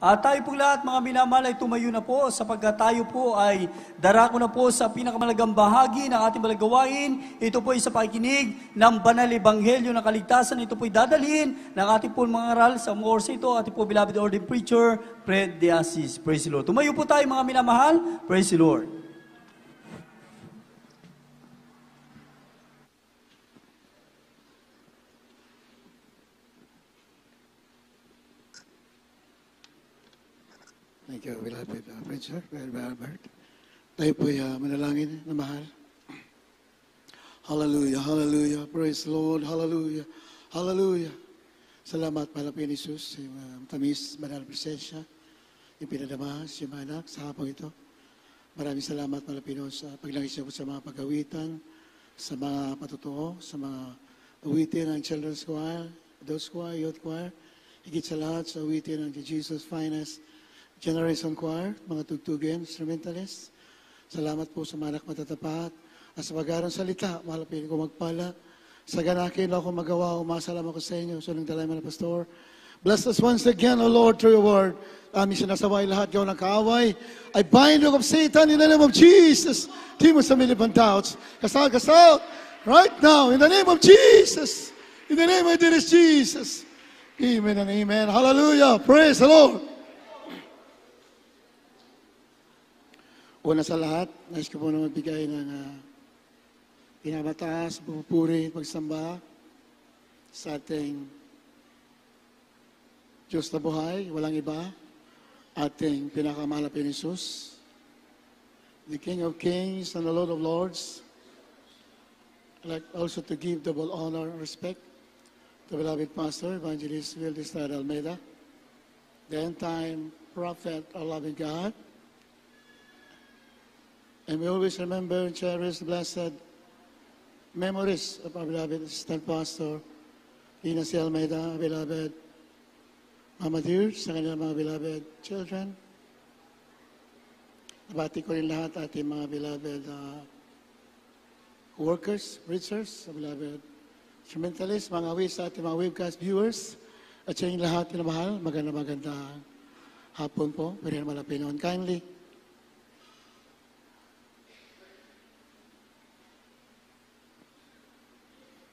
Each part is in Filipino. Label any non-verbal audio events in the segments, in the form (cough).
At tayo pong lahat mga minamahal ay tumayo na po sapagkat tayo po ay darako na po sa pinakamalagang bahagi ng ating balagawain. Ito po ay sa pakikinig ng banal ebanghelyo ng kaligtasan. Ito po ay dadalhin ng ating po mga aral sa mga ito. Ating po beloved ordained preacher, Fred De Praise the Lord. Tumayo po tayo mga minamahal. Praise the Lord. uh, Wilapit uh, Pritchard, Albert. Tayo po'y uh, manalangin na mahal. Hallelujah, hallelujah, praise Lord, hallelujah, hallelujah. Salamat, pala Isus, sa iyong uh, tamis, banal presensya, ipinadama sa iyong anak sa hapong ito. Maraming salamat, pala Malapino, sa paglangis niyo sa mga pagawitan, sa mga patutuo, sa mga awitin ng Children's Choir, Adults Choir, Youth Choir, higit sa lahat sa awitin ng Jesus Finest Generation Choir, mga tugtugin, instrumentalists. Salamat po sa manak matatapat. At sa pag-arang salita, malapit ko magpala. Sa ganakin ako magawa, umasalam ako sa inyo. So, nang dalay pastor. Bless us once again, O Lord, through your word. Aming sinasaway lahat gaw ng kaaway. I bind you of Satan in the name of Jesus. Timo sa milipan doubts. Cast out, cast out. Right now, in the name of Jesus. In the name of Jesus. Amen and amen. Hallelujah. Praise the Lord. Una sa lahat, nais ko po na magbigay ng uh, ah, pinabataas, pupuri, pagsamba sa ating Diyos na buhay, walang iba, ating pinakamahal na Pinisus, the King of Kings and the Lord of Lords. I'd like also to give double honor and respect to beloved Pastor Evangelist Wildis Almeida, the end-time prophet, of loving God, And we always remember and cherish the blessed memories of our beloved assistant pastor, Lina C. Almeida, beloved Mama Dear, sa kanilang mga beloved children. Nabati ko rin lahat ating mga beloved uh, workers, preachers, beloved instrumentalists, mga awis sa mga webcast viewers. At sa inyong lahat na mahal, maganda maganda hapon po. Pero malapit noon. Kindly,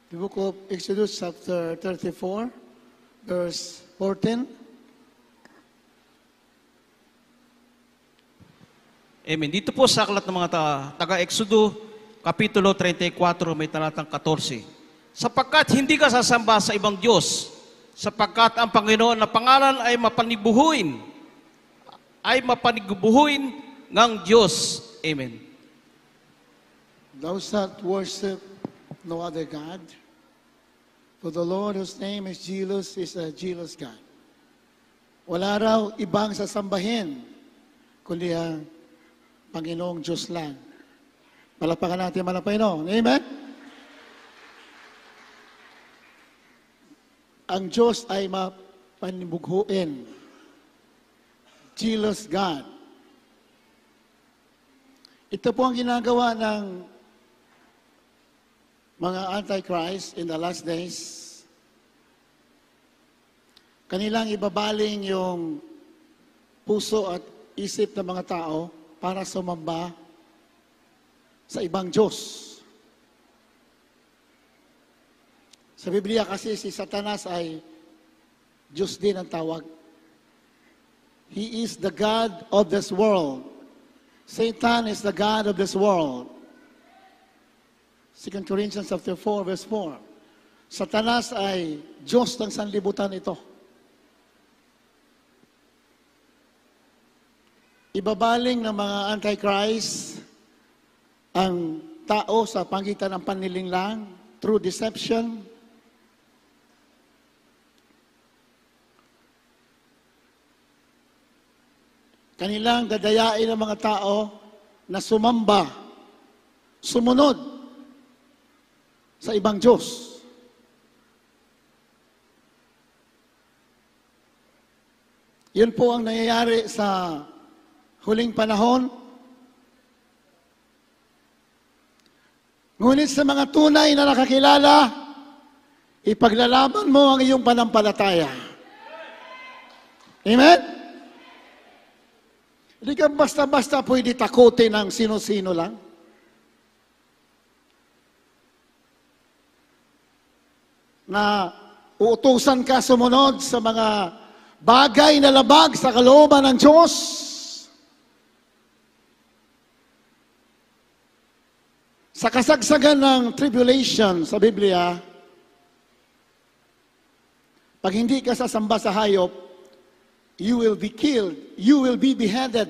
the book of Exodus, chapter 34, verse 14. Amen. Dito po sa aklat ng mga taga-Exodo, Kapitulo 34, may talatang 14. Sapagkat hindi ka sasamba sa ibang Diyos, sapagkat ang Panginoon na pangalan ay mapanibuhuin, ay mapanibuhuin ng Diyos. Amen. Thou shalt worship no other God. For the Lord whose name is Jesus is a jealous God. Wala raw ibang sasambahin kundi ang Panginoong Diyos lang. Palapakan natin mga Panginoon. Amen? Ang Diyos ay mapanibughuin. Jealous God. Ito po ang ginagawa ng mga antichrist in the last days, kanilang ibabaling yung puso at isip ng mga tao para sumamba sa ibang Diyos. Sa Biblia kasi si Satanas ay Diyos din ang tawag. He is the God of this world. Satan is the God of this world. 2 Corinthians chapter 4, verse 4. Satanas ay Diyos ng sanlibutan ito. Ibabaling ng mga antichrist ang tao sa pangitan ng panlilinglang through deception, kanilang dadayain ang mga tao na sumamba, sumunod sa ibang Diyos. Yun po ang nangyayari sa huling panahon. Ngunit sa mga tunay na nakakilala, ipaglalaban mo ang iyong panampalataya. Amen? Hindi ka basta-basta pwede takutin ng sino-sino lang. na uutusan ka sumunod sa mga bagay na labag sa kalooban ng Diyos. Sa kasagsagan ng tribulation sa Biblia, pag hindi ka sasamba sa hayop, you will be killed, you will be beheaded.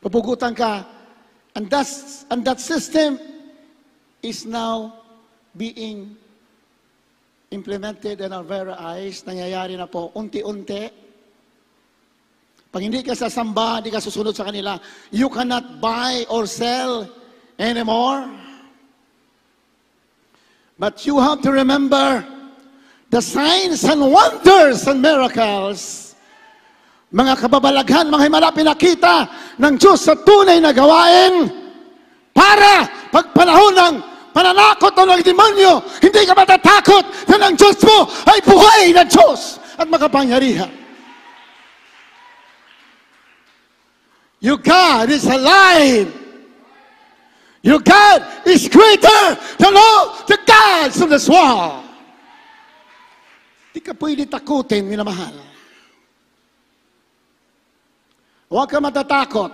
Papugutan ka. And, that's, and that system is now being implemented and are verified, nangyayari na po unti-unti. Pag hindi ka sasamba, hindi ka susunod sa kanila, you cannot buy or sell anymore. But you have to remember the signs and wonders and miracles. Mga kababalaghan, mga himala, pinakita ng Diyos sa tunay na gawain para pagpanahon ng pananakot na ng demonyo, hindi ka matatakot na ang Diyos mo ay buhay ng Diyos at makapangyarihan. Your God is alive. Your God is greater than all the gods of this world. Hindi ka pwede takutin, minamahal. Huwag ka matatakot.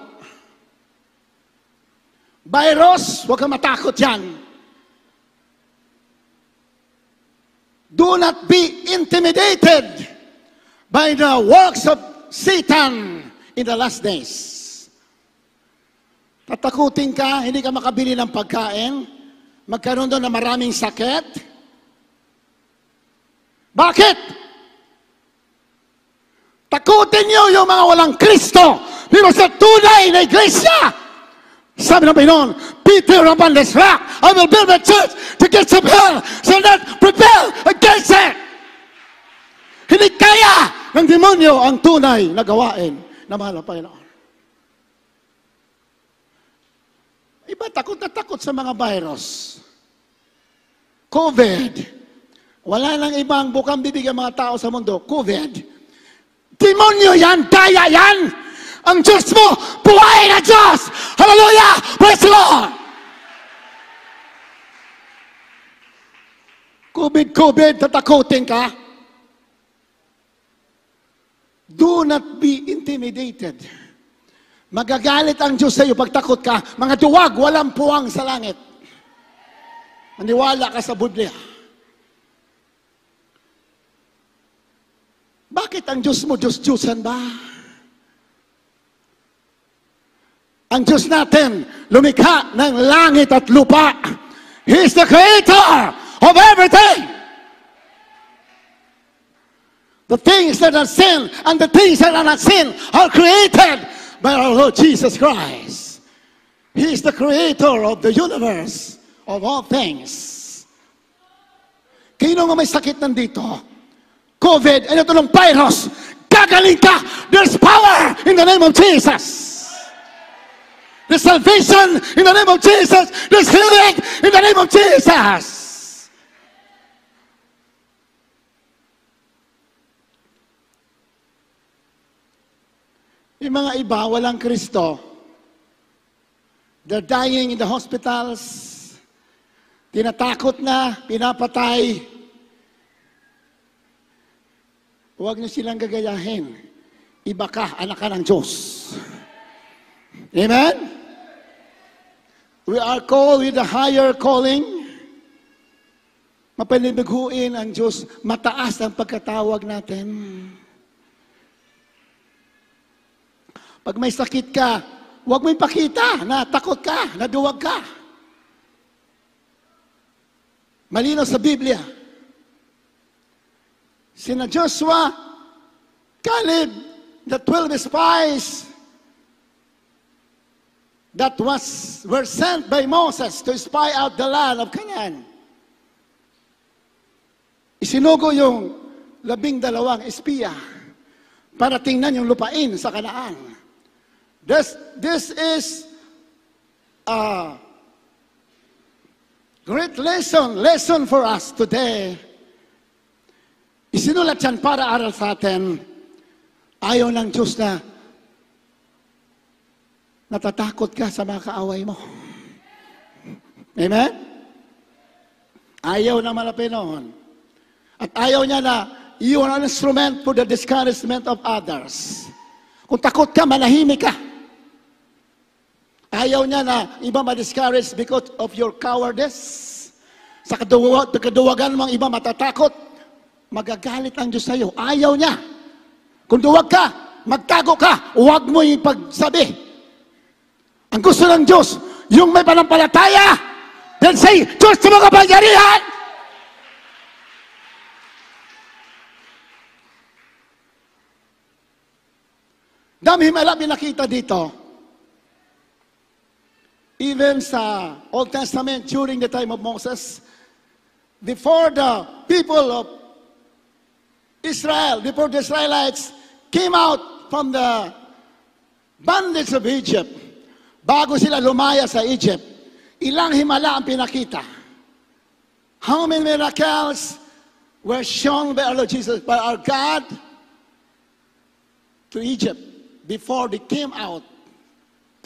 Virus, huwag ka matakot yan. Do not be intimidated by the works of Satan in the last days. Tatakutin ka, hindi ka makabili ng pagkain, magkaroon doon na maraming sakit. Bakit? Takutin niyo yung mga walang Kristo. Pero sa tunay na iglesia, sabi ng Panginoon, Be there upon this rock. I will build a church to get some hell so that prepare against it. Hindi kaya ng demonyo ang tunay na gawain na mahal ng Panginoon. Iba takot na takot sa mga virus. COVID. Wala nang ibang bukang bibig ang mga tao sa mundo. COVID. Demonyo yan! Kaya yan! ang Diyos mo, buhay na Diyos! Hallelujah! Praise the Lord! COVID, COVID, tatakotin ka. Do not be intimidated. Magagalit ang Diyos sa iyo pag takot ka. Mga duwag, walang puwang sa langit. Maniwala ka sa Biblia. Bakit ang Diyos mo, Diyos-Diyosan ba? Ang Diyos natin, lumikha ng langit at lupa. He is the creator of everything. The things that are sin and the things that are not sin are created by our Lord Jesus Christ. He is the creator of the universe, of all things. Kino nga may sakit nandito? COVID, ano ito ng virus? Gagaling ka! There's power in the name of Jesus! There's salvation in the name of Jesus. There's healing in the name of Jesus. Yung mga iba, walang Kristo. They're dying in the hospitals. Tinatakot na, pinapatay. Huwag niyo silang gagayahin. Iba ka, anak ka ng Diyos. Amen? We are called with a higher calling. Mapanibiguin ang Diyos. Mataas ang pagkatawag natin. Pag may sakit ka, huwag mo ipakita na takot ka, na duwag ka. Malinaw sa Biblia. Sina Joshua, Caleb, the 12 spies, that was, were sent by Moses to spy out the land of Canaan. Isinugo yung labing dalawang espiya para tingnan yung lupain sa Kanaan. This, this is a great lesson, lesson for us today. Isinulat yan para aral sa atin. Ayaw ng Diyos na natatakot ka sa mga kaaway mo. Amen? Ayaw na malapinon. At ayaw niya na you are an instrument for the discouragement of others. Kung takot ka, manahimik ka. Ayaw niya na iba ma-discourage because of your cowardice. Sa kaduwa, kaduwagan mo ang iba matatakot, magagalit ang Diyos iyo. Ayaw niya. Kung duwag ka, magtago ka, huwag mo ipagsabi Ang gusto ng Diyos, yung may panampalataya, then say, Diyos sa mga pangyarihan! Dami himala binakita dito. Even sa Old Testament, during the time of Moses, before the people of Israel, before the Israelites came out from the bondage of Egypt, bago sila lumaya sa Egypt, ilang himala ang pinakita. How many miracles were shown by our Lord Jesus, by our God to Egypt before they came out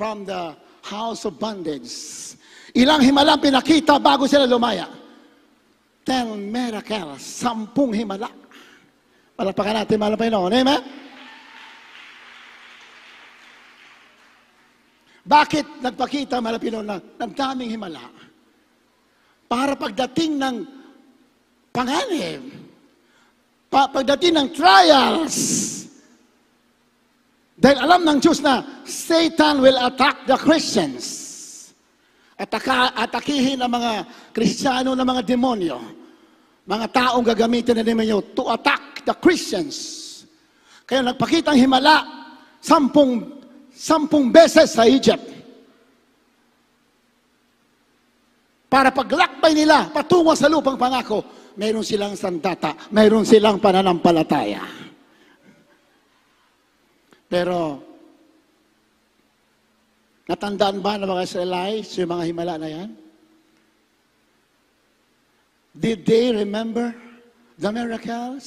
from the house of bondage. Ilang himala ang pinakita bago sila lumaya. Ten miracles, sampung himala. Palapakan natin, malapain noon. Amen? Bakit nagpakita Malapinol na ng daming himala? Para pagdating ng panganib, pa pagdating ng trials, dahil alam ng Diyos na Satan will attack the Christians. Ataka, atakihin ang mga Kristiyano ng mga demonyo. Mga taong gagamitin na demonyo to attack the Christians. Kaya nagpakita ang himala, sampung sampung beses sa Egypt. Para paglakbay nila patungo sa lupang pangako, mayroon silang sandata, mayroon silang pananampalataya. Pero, natandaan ba ng mga Israelites yung mga himala na yan? Did they remember the miracles?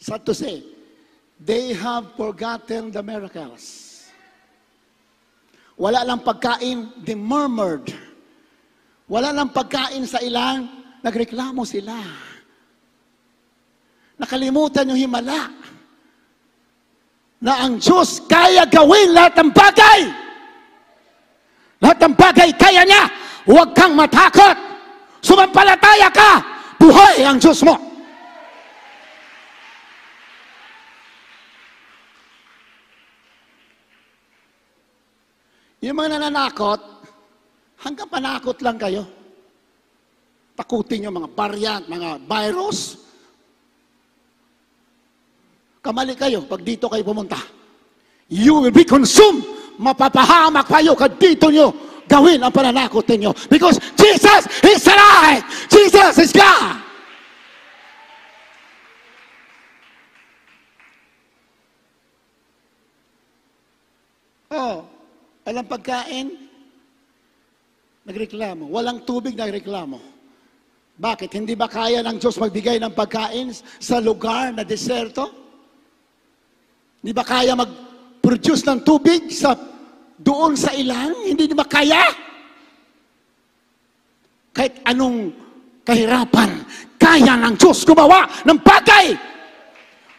Sad to say, They have forgotten the miracles. Wala lang pagkain, they murmured. Wala lang pagkain sa ilang, nagreklamo sila. Nakalimutan yung himala na ang Diyos kaya gawin lahat ng bagay. Lahat ng bagay kaya niya. Huwag kang matakot. Sumampalataya ka. Buhay ang Diyos mo. Yung mga nananakot, hanggang panakot lang kayo. Takutin yung mga variant, mga virus. Kamali kayo pag dito kayo pumunta. You will be consumed. Mapapahamak kayo kad dito nyo gawin ang pananakot ninyo. Because Jesus is alive! Jesus is God! Oh, Walang pagkain, nagreklamo. Walang tubig, nagreklamo. Bakit? Hindi ba kaya ng Diyos magbigay ng pagkain sa lugar na deserto? Hindi ba kaya mag-produce ng tubig sa doon sa ilang? Hindi ba kaya? Kahit anong kahirapan, kaya ng Diyos gumawa ng bagay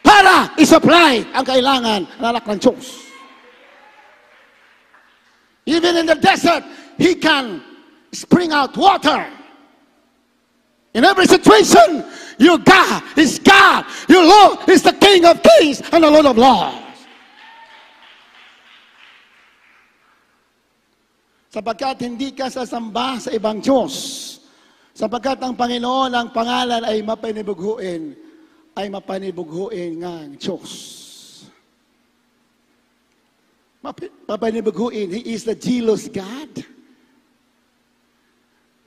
para isupply ang kailangan ng anak ng Diyos. Even in the desert, he can spring out water. In every situation, your God is God. Your Lord is the King of kings and the Lord of lords. Sapagkat hindi ka sasamba sa ibang Diyos. Sapagkat ang Panginoon, ang pangalan ay mapanibughuin, ay mapanibughuin ng Diyos. Papanibaguin, He is the jealous God.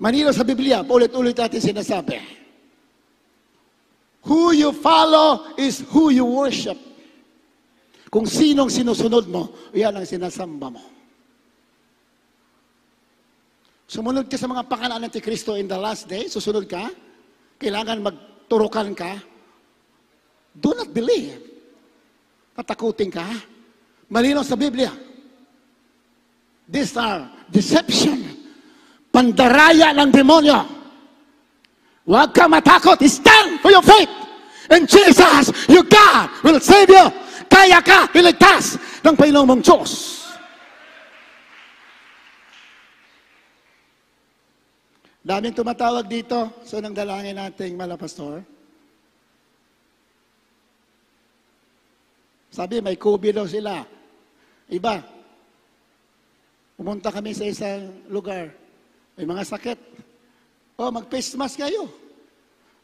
Manino sa Biblia, paulit-ulit natin sinasabi. Who you follow is who you worship. Kung sinong sinusunod mo, iyan ang sinasamba mo. Sumunod ka sa mga pakalaan ng Kristo in the last day, susunod ka, kailangan magturukan ka, do not believe. Patakutin ka, Malinaw sa Biblia. These are deception. Pandaraya ng demonyo. Huwag ka matakot. Stand for your faith. In Jesus, your God, will save you. Kaya ka iligtas ng Panginoong mong Diyos. Daming tumatawag dito. So, nang dalangin natin, mala pastor. Sabi, may COVID daw sila. Iba. Pumunta kami sa isang lugar. May mga sakit. O, oh, mag-face mask kayo.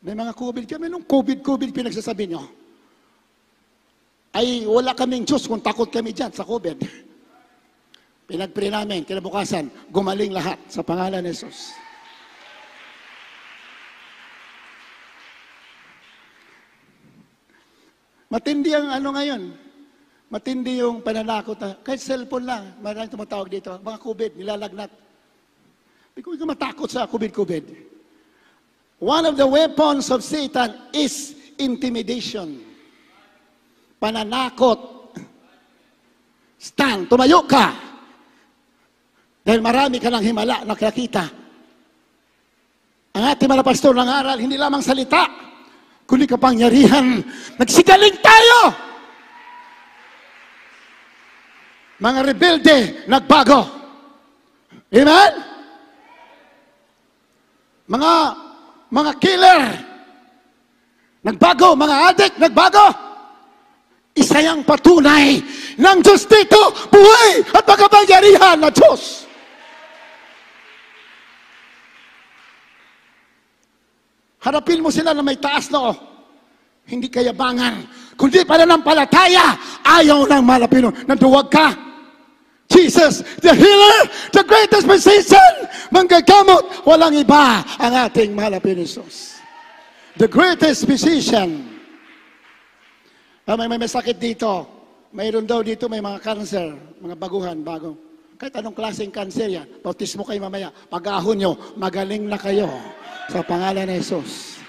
May mga COVID kami. Anong COVID-COVID pinagsasabi nyo? Ay, wala kaming Diyos kung takot kami dyan sa COVID. Pinagpray namin, kinabukasan, gumaling lahat sa pangalan ni Jesus. Matindi ang ano ngayon, Matindi yung pananakot na, kahit cellphone lang, maraming tumatawag dito, mga COVID, nilalagnat. Hindi ko matakot sa COVID-COVID. One of the weapons of Satan is intimidation. Pananakot. Stand, tumayo ka. Dahil marami ka ng himala na nakakita. Ang ating mga pastor ng aral, hindi lamang salita, kundi kapangyarihan. Nagsigaling tayo! Mga rebelde, nagbago. Amen? Mga, mga killer, nagbago. Mga addict, nagbago. Isa yung patunay ng Diyos dito, buhay at magkapangyarihan na Diyos. Harapin mo sila na may taas na oh. Hindi kayabangan kundi pananampalataya. Ayaw ng malapino. Nanduwag ka. Jesus, the healer, the greatest physician, manggagamot, walang iba ang ating malapin Jesus. The greatest physician. Ah, may, may, may sakit dito. Mayroon daw dito, may mga cancer, mga baguhan, bago. Kahit anong klaseng cancer yan, bautismo kayo mamaya. Pag-ahon nyo, magaling na kayo sa pangalan ni Jesus.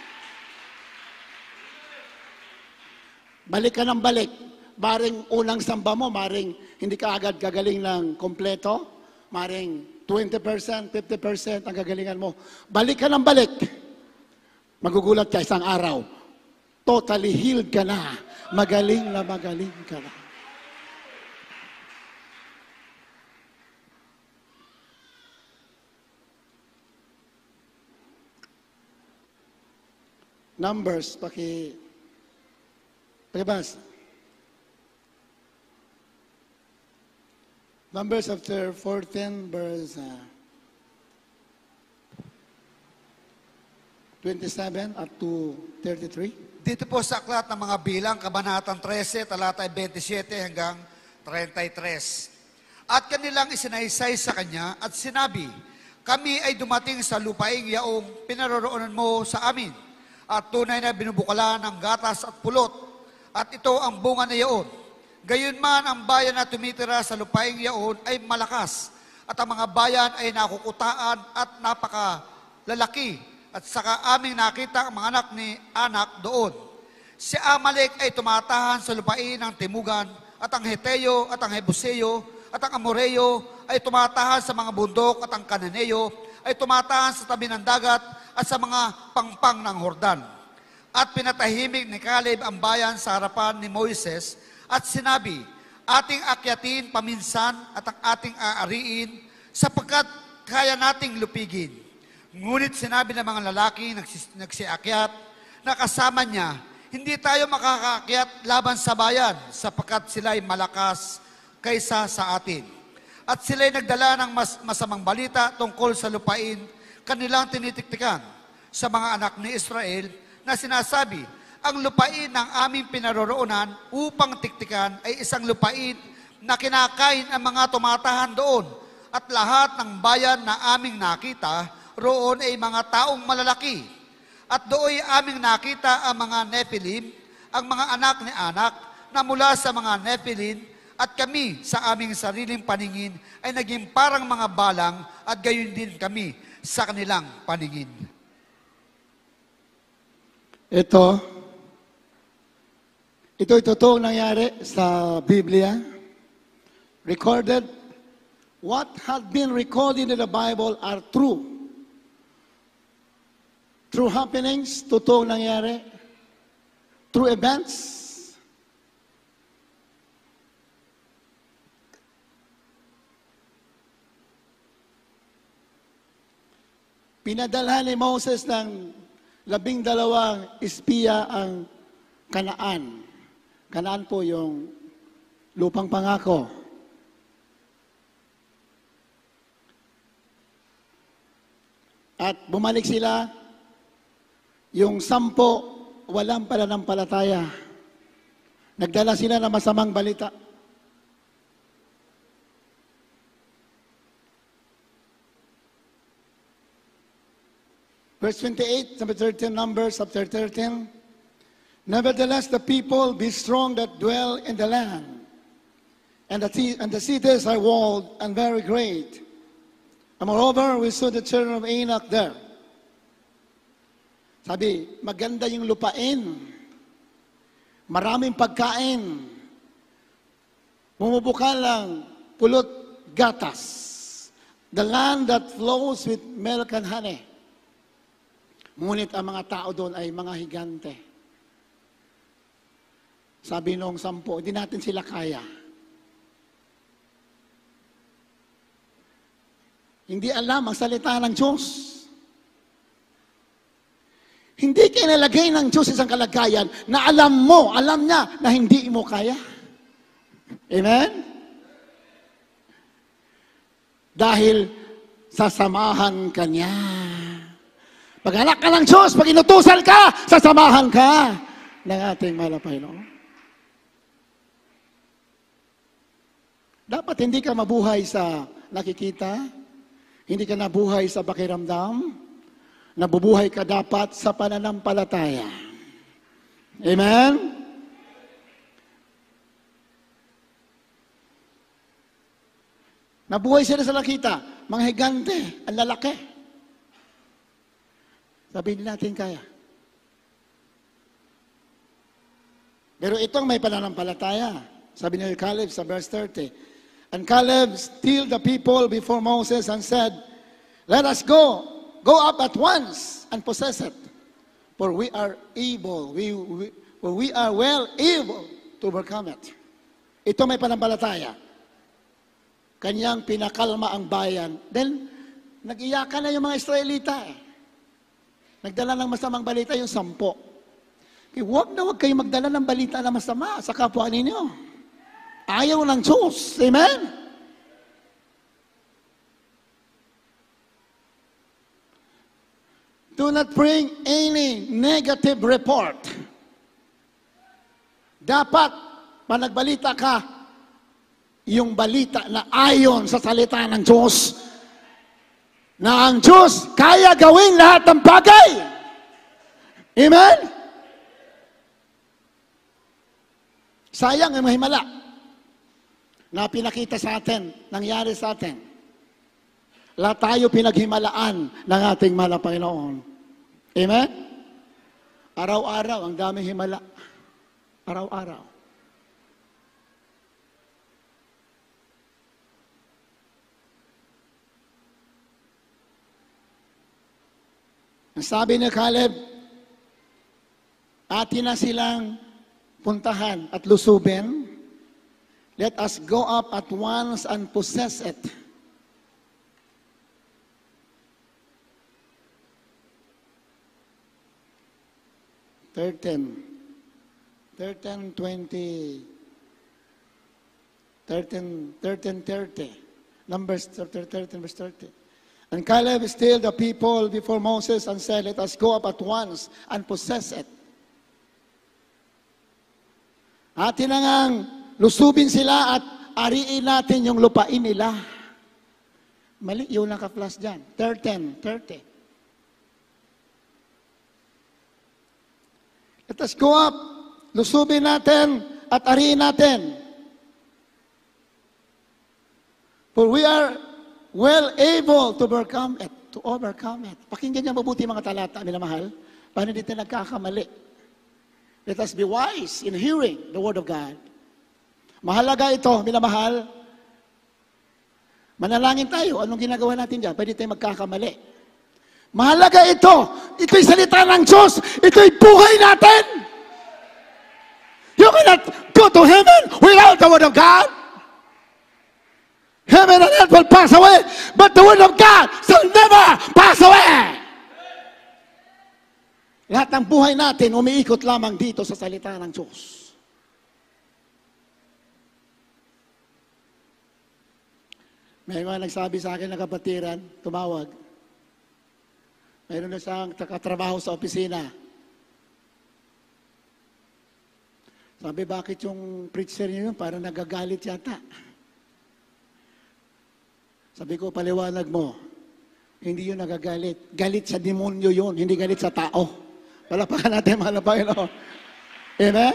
Balik ka ng balik. Maring unang samba mo, maring hindi ka agad gagaling ng kompleto. Maring 20%, 50% ang gagalingan mo. Balik ka ng balik. Magugulat ka isang araw. Totally healed ka na. Magaling na magaling ka na. Numbers, paki Pagkabasa. Numbers chapter 4, verse uh, 27 up to 33. Dito po sa aklat ng mga bilang, Kabanatang 13, talata 27 hanggang 33. At kanilang isinaysay sa kanya at sinabi, Kami ay dumating sa lupaing yaong pinaroroonan mo sa amin at tunay na binubukalan ng gatas at pulot at ito ang bunga na yaon. Gayunman ang bayan na tumitira sa lupaing yaon ay malakas at ang mga bayan ay nakukutaan at napakalalaki at saka aming nakita ang mga anak ni anak doon. Si Amalek ay tumatahan sa lupain ng Timugan at ang Heteyo at ang Hebuseyo at ang Amoreyo ay tumatahan sa mga bundok at ang Kananeyo ay tumatahan sa tabi ng dagat at sa mga pangpang ng Hordan. At pinatahimik ni Caleb ang bayan sa harapan ni Moises at sinabi, ating akyatin paminsan at ang ating aariin sapagkat kaya nating lupigin. Ngunit sinabi ng mga lalaki nagsi, nagsiakyat na kasama niya, hindi tayo makakaakyat laban sa bayan sapagkat sila'y malakas kaysa sa atin. At sila'y nagdala ng mas, masamang balita tungkol sa lupain kanilang tinitiktikan sa mga anak ni Israel na sinasabi, ang lupain ng aming pinaroroonan upang tiktikan ay isang lupain na kinakain ang mga tumatahan doon at lahat ng bayan na aming nakita roon ay mga taong malalaki. At doon ay aming nakita ang mga Nephilim, ang mga anak ni anak na mula sa mga Nephilim at kami sa aming sariling paningin ay naging parang mga balang at gayon din kami sa kanilang paningin. Ito, ito'y totoong nangyari sa Biblia. Recorded, what had been recorded in the Bible are true. True happenings, totoong nangyari. True events, pinadala ni Moses ng labing dalawang espiya ang kanaan. Kanaan po yung lupang pangako. At bumalik sila, yung sampo, walang pananampalataya. Nagdala sila ng masamang balita. Verse 28, number 13, Numbers chapter 13. Nevertheless, the people be strong that dwell in the land, and the, and the cities are walled and very great. And moreover, we saw the children of Enoch there. Sabi, maganda yung lupain. Maraming pagkain. Bumubuka lang, pulot gatas. The land that flows with milk and honey. Ngunit ang mga tao doon ay mga higante. Sabi nung sampo, hindi natin sila kaya. Hindi alam ang salita ng Diyos. Hindi kinalagay ng Diyos isang kalagayan na alam mo, alam niya na hindi mo kaya. Amen? Dahil sasamahan ka niya. Pag anak ka ng Diyos, pag inutusan ka, sasamahan ka ng ating mahal na Dapat hindi ka mabuhay sa nakikita, hindi ka nabuhay sa pakiramdam, nabubuhay ka dapat sa pananampalataya. Amen? Nabuhay sila sa nakita, mga higante, ang lalaki. Sabihin natin kaya. Pero itong may pananampalataya. Sabi ni Caleb sa verse 30. And Caleb stilled the people before Moses and said, Let us go, go up at once and possess it. For we are able, we, we, we are well able to overcome it. Ito may panampalataya. Kanyang pinakalma ang bayan. Then, nag na yung mga Israelita. Eh. Nagdala ng masamang balita yung sampo. Kaya huwag na huwag kayong magdala ng balita na masama sa kapwa ninyo. Ayaw ng Diyos. Amen? Do not bring any negative report. Dapat, panagbalita ka, yung balita na ayon sa salita ng Diyos na ang Diyos kaya gawin lahat ng bagay. Amen? Sayang ang himala na pinakita sa atin, nangyari sa atin. Lahat tayo pinaghimalaan ng ating mala Panginoon. Amen? Araw-araw, ang dami himala. Araw-araw. Ang sabi ni Caleb, atin na silang puntahan at lusubin. Let us go up at once and possess it. Thirteen. Thirteen twenty. Thirteen, thirteen thirty. Numbers thirteen, verse thirty. And Caleb still the people before Moses and said, Let us go up at once and possess it. Atin na ngang lusubin sila at ariin natin yung lupain nila. Mali, yun lang ka plus dyan. 13, 30. Let us go up. Lusubin natin at ariin natin. For we are well able to overcome it. To overcome it. Pakinggan niya mabuti mga talata, minamahal. Paano dito nagkakamali? Let us be wise in hearing the Word of God. Mahalaga ito, minamahal. Manalangin tayo. Anong ginagawa natin dyan? Pwede tayo magkakamali. Mahalaga ito. Ito'y salita ng Diyos. Ito'y buhay natin. You cannot go to heaven without the Word of God. Heaven and earth will pass away, but the word of God shall never pass away. Lahat ng buhay natin umiikot lamang dito sa salita ng Diyos. May mga nagsabi sa akin na kapatiran, tumawag. Mayroon na siyang katrabaho sa opisina. Sabi, bakit yung preacher niyo yun? Parang nagagalit yata. Sabi ko, paliwanag mo. Hindi yun nagagalit. Galit sa demonyo yun, hindi galit sa tao. Palapakan natin, mahal na Panginoon. Amen?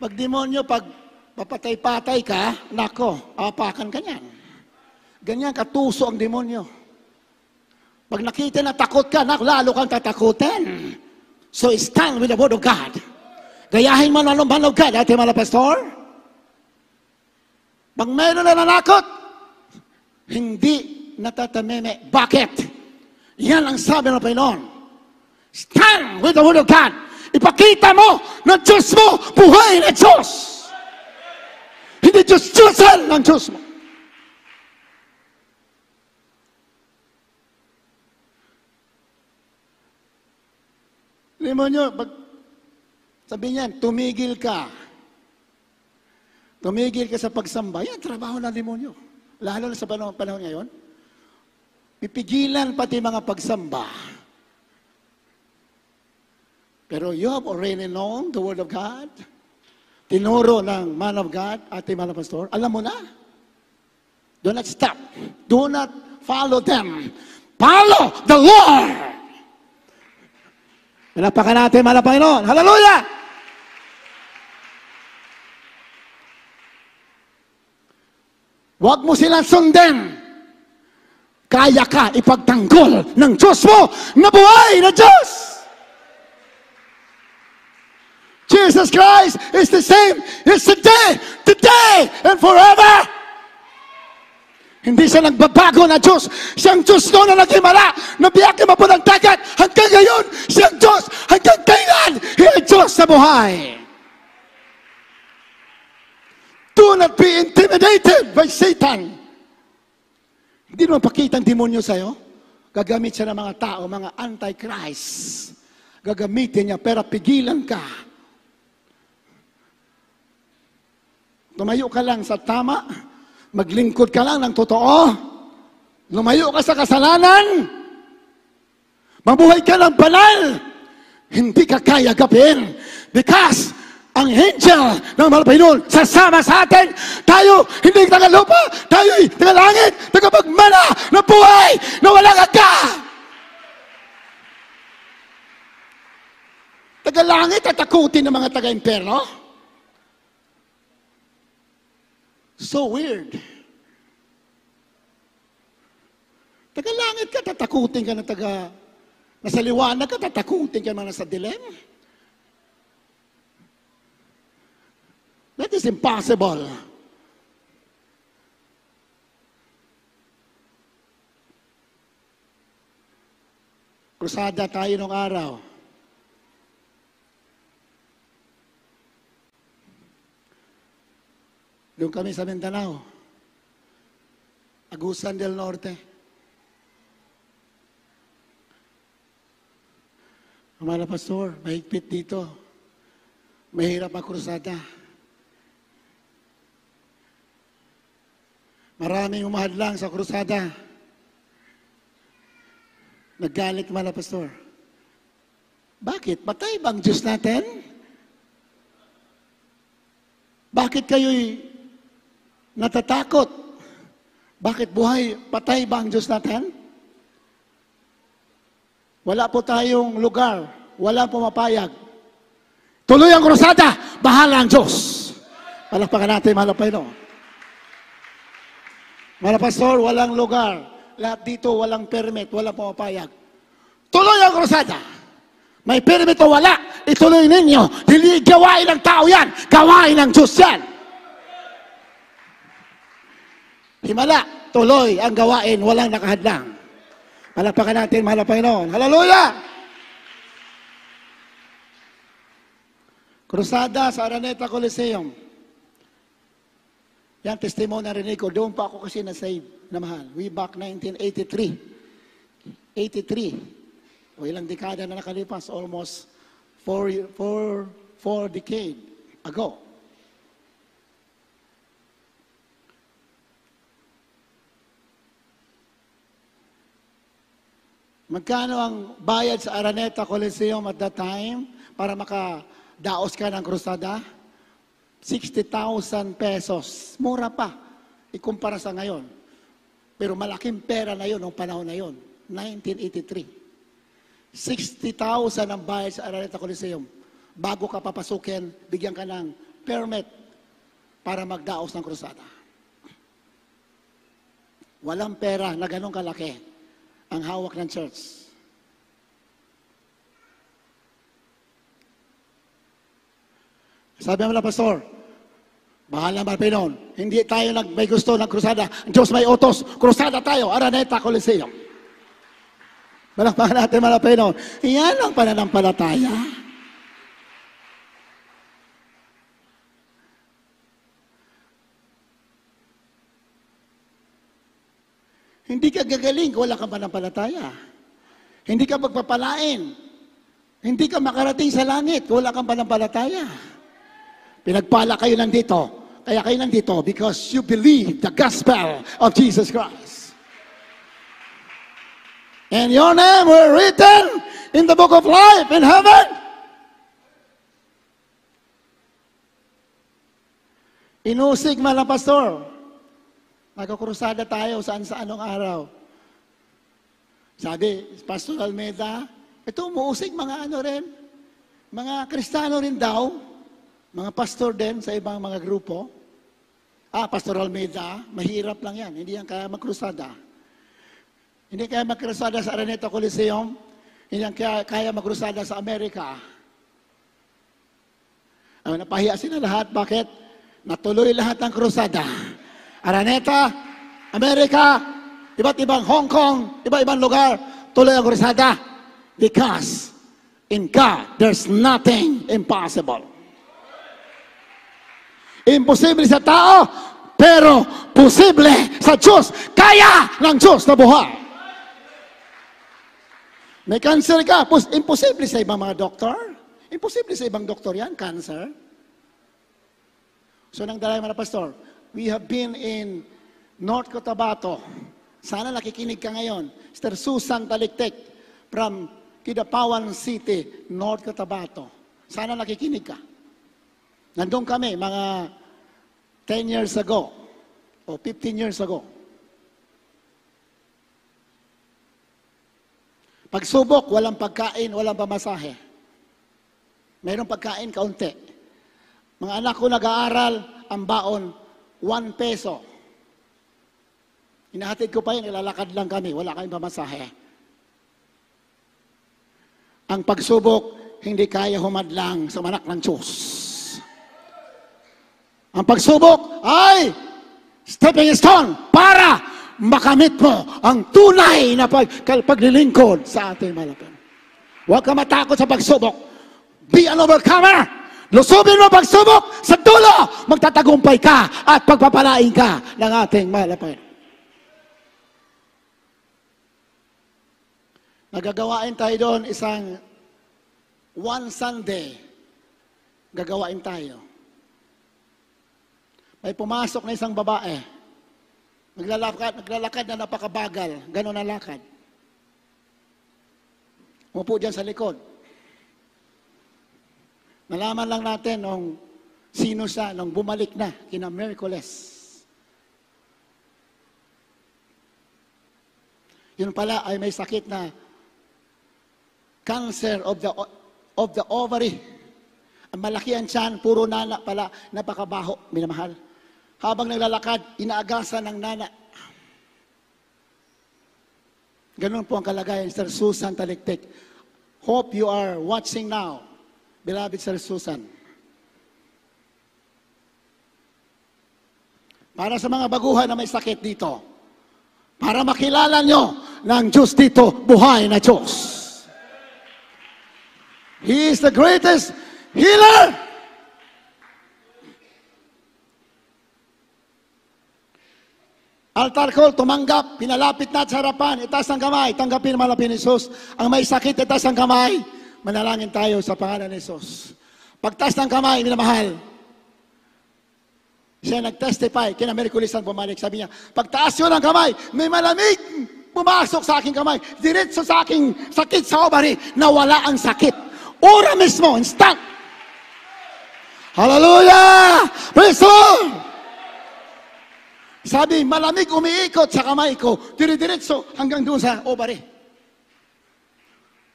Pag demonyo, pag papatay-patay ka, nako, apakan ka niyan. Ganyan katuso ang demonyo. Pag nakita na takot ka, nak, lalo kang tatakutin. So stand with the word of God. Gayahin mo na ng man God, ate mga pastor. Pag meron na nanakot, hindi natatameme. Bakit? Yan ang sabi ng Panginoon. Stand with the Word of God. Ipakita mo na Diyos mo, buhay na Diyos. Hindi Diyos Diyosan ng Diyos mo. Alam mo nyo, pag sabi niyan, tumigil ka. Tumigil ka sa pagsamba, yan, trabaho ng demonyo. Lalo na sa panahon, panahon ngayon, pipigilan pati mga pagsamba. Pero you have already known the Word of God. Tinuro ng man of God, ating mga pastor, alam mo na. Do not stop. Do not follow them. Follow the Lord! Palapakan natin, mga Panginoon. Hallelujah! Huwag mo silang sundin. Kaya ka ipagtanggol ng Diyos mo na buhay na Diyos. Jesus Christ is the same yesterday, today, and forever. Hindi siya nagbabago na Diyos. Siyang Diyos noon na nag-imala, nabiyaki mo po ng Hanggang ngayon, siyang Diyos. Hanggang kailan, He Diyos sa buhay. not be intimidated by Satan. Hindi naman pakita ang demonyo sa'yo. Gagamit siya ng mga tao, mga antichrist. Gagamitin niya, pero pigilan ka. Tumayo ka lang sa tama, maglingkod ka lang ng totoo, lumayo ka sa kasalanan, mabuhay ka ng banal, hindi ka kaya gapin because ang angel ng mahal Panginoon sasama sa atin. Tayo, hindi taga lupa, tayo taga langit, tagapagmana na buhay na walang hagka. Taga langit at takutin ng mga taga-imperno. So weird. Taga langit ka, tatakutin ka na taga... Nasa liwanag ka, tatakutin ka na sa dilemma. That is impossible. Krusada tayo ng araw. Doon kami sa Mindanao. Agusan del Norte. Amala Pastor, mahigpit dito. Mahirap ang krusada. Maraming umahadlang sa krusada. Naggalit mala, Pastor. Bakit? Patay bang Diyos natin? Bakit kayo'y natatakot? Bakit buhay? Patay ba ang Diyos natin? Wala po tayong lugar. Wala po mapayag. Tuloy ang krusada. Bahala ang Diyos. Palakpakan natin, malapay no. Mga pastor, walang lugar. Lahat dito walang permit, walang pumapayag. Tuloy ang krusada. May permit o wala, ituloy ninyo. Hindi gawain ng tao yan. Gawain ng Diyos yan. Himala, tuloy ang gawain, walang nakahadlang. Malapakan natin, mahal na Panginoon. Hallelujah! Krusada sa Araneta Coliseum. Yan, testimonya rinig ko. Doon pa ako kasi na-save na mahal. Way back 1983. 83. O ilang dekada na nakalipas. Almost four, four, four decade ago. Magkano ang bayad sa Araneta Coliseum at that time para makadaos ka ng krusada? 60,000 pesos. Mura pa, ikumpara sa ngayon. Pero malaking pera na yon noong panahon na yon, 1983. 60,000 ang bayad sa Araneta Coliseum. Bago ka papasukin, bigyan ka ng permit para magdaos ng krusada. Walang pera na ganong kalaki ang hawak ng church. Sabi mo na, Pastor, mahal na Marpinon, hindi tayo nag, may gusto ng krusada. Diyos may otos, krusada tayo, Araneta Coliseum. Malakpakan natin, Marpinon. Iyan ang pananampalataya. Hindi ka gagaling kung wala kang pananampalataya. Hindi ka magpapalain. Hindi ka makarating sa langit kung wala kang pananampalataya. Pinagpala kayo nandito. Kaya kayo nandito because you believe the gospel of Jesus Christ. And your name were written in the book of life in heaven. Inusig mala, Pastor. Magkakrusada tayo saan sa anong araw. Sabi, Pastor Almeida, ito umuusig mga ano rin, mga kristano rin daw, mga pastor din sa ibang mga grupo. Ah, Pastor Almeida, mahirap lang yan. Hindi yan kaya magkrusada. Hindi kaya magkrusada sa Araneta Coliseum. Hindi yan kaya, kaya magkrusada sa Amerika. Ay, ah, napahiya sila lahat. Bakit? Natuloy lahat ng krusada. Araneta, Amerika, iba't ibang Hong Kong, iba't ibang lugar, tuloy ang krusada. Because in God, there's nothing impossible. Imposible sa tao, pero posible sa Diyos. Kaya ng Diyos na buhay. May cancer ka, imposible sa ibang mga doktor. Imposible sa ibang doktor yan, cancer. So nang dalay mga pastor, we have been in North Cotabato. Sana nakikinig ka ngayon. Sister Susan Taliktek from Kidapawan City, North Cotabato. Sana nakikinig ka. Nandun kami mga 10 years ago o 15 years ago. Pagsubok, walang pagkain, walang pamasahe. Merong pagkain kaunti. Mga anak ko nag-aaral, ang baon, 1 peso. Inahatid ko pa yun, ilalakad lang kami, wala kaming pamasahe. Ang pagsubok, hindi kaya humadlang sa manak ng Diyos. Ang pagsubok ay stepping stone para makamit mo ang tunay na pag, paglilingkod sa ating malapit. Huwag ka matakot sa pagsubok. Be an overcomer. Lusubin mo pagsubok sa dulo. Magtatagumpay ka at pagpapalain ka ng ating malapit. Nagagawain tayo doon isang one Sunday. Gagawain tayo ay pumasok na isang babae. Naglalakad, naglalakad na napakabagal. Ganon ang lakad. Umupo dyan sa likod. Nalaman lang natin nung sino siya, nung bumalik na kina Miraculous. Yun pala ay may sakit na cancer of the, of the ovary. Ang malaki ang tiyan, puro nana pala, napakabaho, minamahal. Habang naglalakad, inaagasan ng nana. Ganun po ang kalagayan, Sir Susan Taliktik. Hope you are watching now, beloved Sir Susan. Para sa mga baguhan na may sakit dito, para makilala nyo ng Diyos dito, buhay na Diyos. He is the greatest healer. Altar call, tumanggap, pinalapit na at sa harapan, itaas ang kamay, tanggapin malapin ni Jesus. Ang may sakit, itaas ang kamay. Manalangin tayo sa pangalan ni Jesus. Pagtaas ng kamay, minamahal. Siya nag-testify, kina Merkulisan bumalik. Sabi niya, pagtaas yun ang kamay, may malamig pumasok sa aking kamay, diretso sa aking sakit sa obari, nawala ang sakit. Ura mismo, instant. Hallelujah! Praise the Lord! Sabi, malamig umiikot sa kamay ko, dire-diretso hanggang doon sa ovary.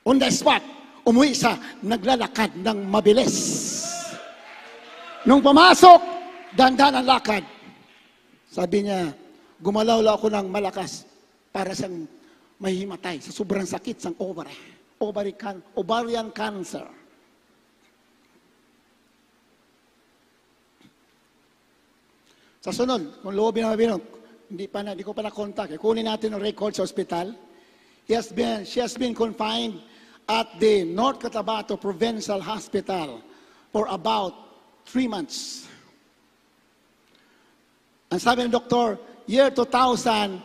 On the spot, umuwi sa naglalakad ng mabilis. Nung pumasok, dandan ang lakad. Sabi niya, gumalaw lang ako ng malakas para siyang mahihimatay sa sobrang sakit sa ovary. Ovary can, ovarian cancer. Sa sunod, kung loob na binang, hindi pa na, hindi ko pa na-contact. Eh. Kunin natin ang record sa ospital. He has been, she has been confined at the North Cotabato Provincial Hospital for about three months. Ang sabi ng doktor, year 2000,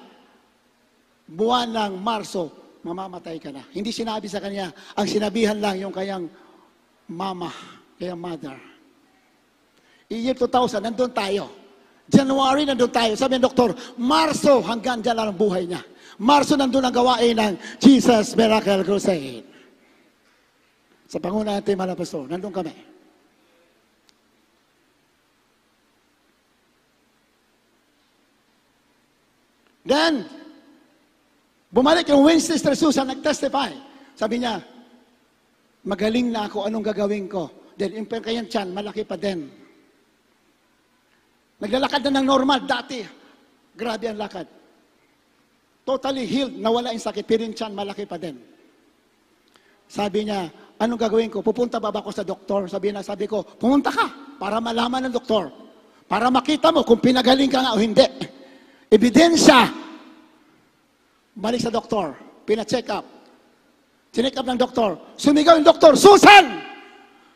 buwan ng Marso, mamamatay ka na. Hindi sinabi sa kanya, ang sinabihan lang yung kayang mama, kayang mother. Year 2000, nandun tayo. January, nandun tayo. Sabi ng doktor, Marso, hanggang dyan lang ang buhay niya. Marso, nandun ang gawain ng Jesus Miracle Crusade. Sa panguna natin, mga pastor, nandun kami. Then, bumalik yung Winchester Susan, nag-testify. Sabi niya, magaling na ako, anong gagawin ko? Then, yung kanyang tiyan, malaki pa din. Naglalakad na ng normal dati. Grabe ang lakad. Totally healed, nawala yung sakit, piring tiyan, malaki pa din. Sabi niya, anong gagawin ko? Pupunta ba, ba ako sa doktor? Sabi na, sabi ko, pumunta ka para malaman ng doktor. Para makita mo kung pinagaling ka nga o hindi. Ebidensya. Balik sa doktor. Pina-check up. Chinek up ng doktor. Sumigaw yung doktor, Susan!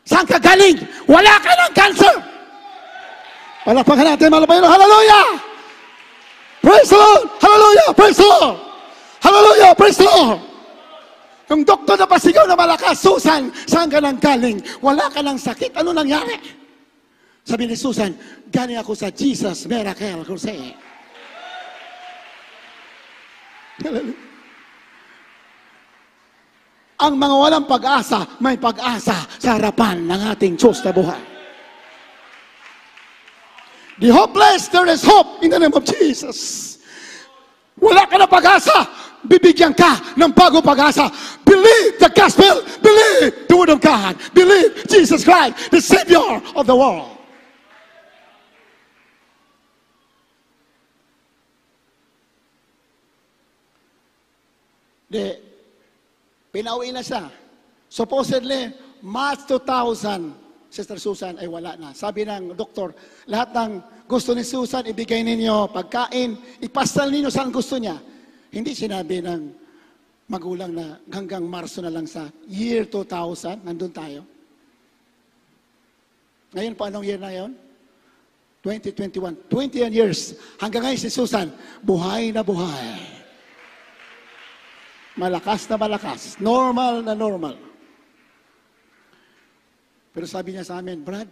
Saan ka galing? Wala ka ng cancer! Palakpakan natin, malapayan. Hallelujah! Praise the Lord! Hallelujah! Praise the Lord! Hallelujah! Praise the Lord! Kung doktor na pasigaw na malakas, Susan, saan ka nang galing? Wala ka ng sakit. Ano nangyari? Sabi ni Susan, galing ako sa Jesus Miracle Crusade. Hallelujah. Ang mga walang pag-asa, may pag-asa sa harapan ng ating Diyos na buhay. The hopeless, there is hope in the name of Jesus. Wala ka na bibigyan ka ng bagong pagasa. Believe the gospel. Believe the word of God. Believe Jesus Christ, the Savior of the world. De, pinauwi na siya. Supposedly, March 2000, Sister Susan ay wala na. Sabi ng doktor, lahat ng gusto ni Susan, ibigay ninyo pagkain, ipastal ninyo saan gusto niya. Hindi sinabi ng magulang na hanggang Marso na lang sa year 2000, nandun tayo. Ngayon po, anong year na yon? 2021. 21 years. Hanggang ngayon si Susan, buhay na buhay. Malakas na malakas. Normal na normal. Pero sabi niya sa amin, Brad,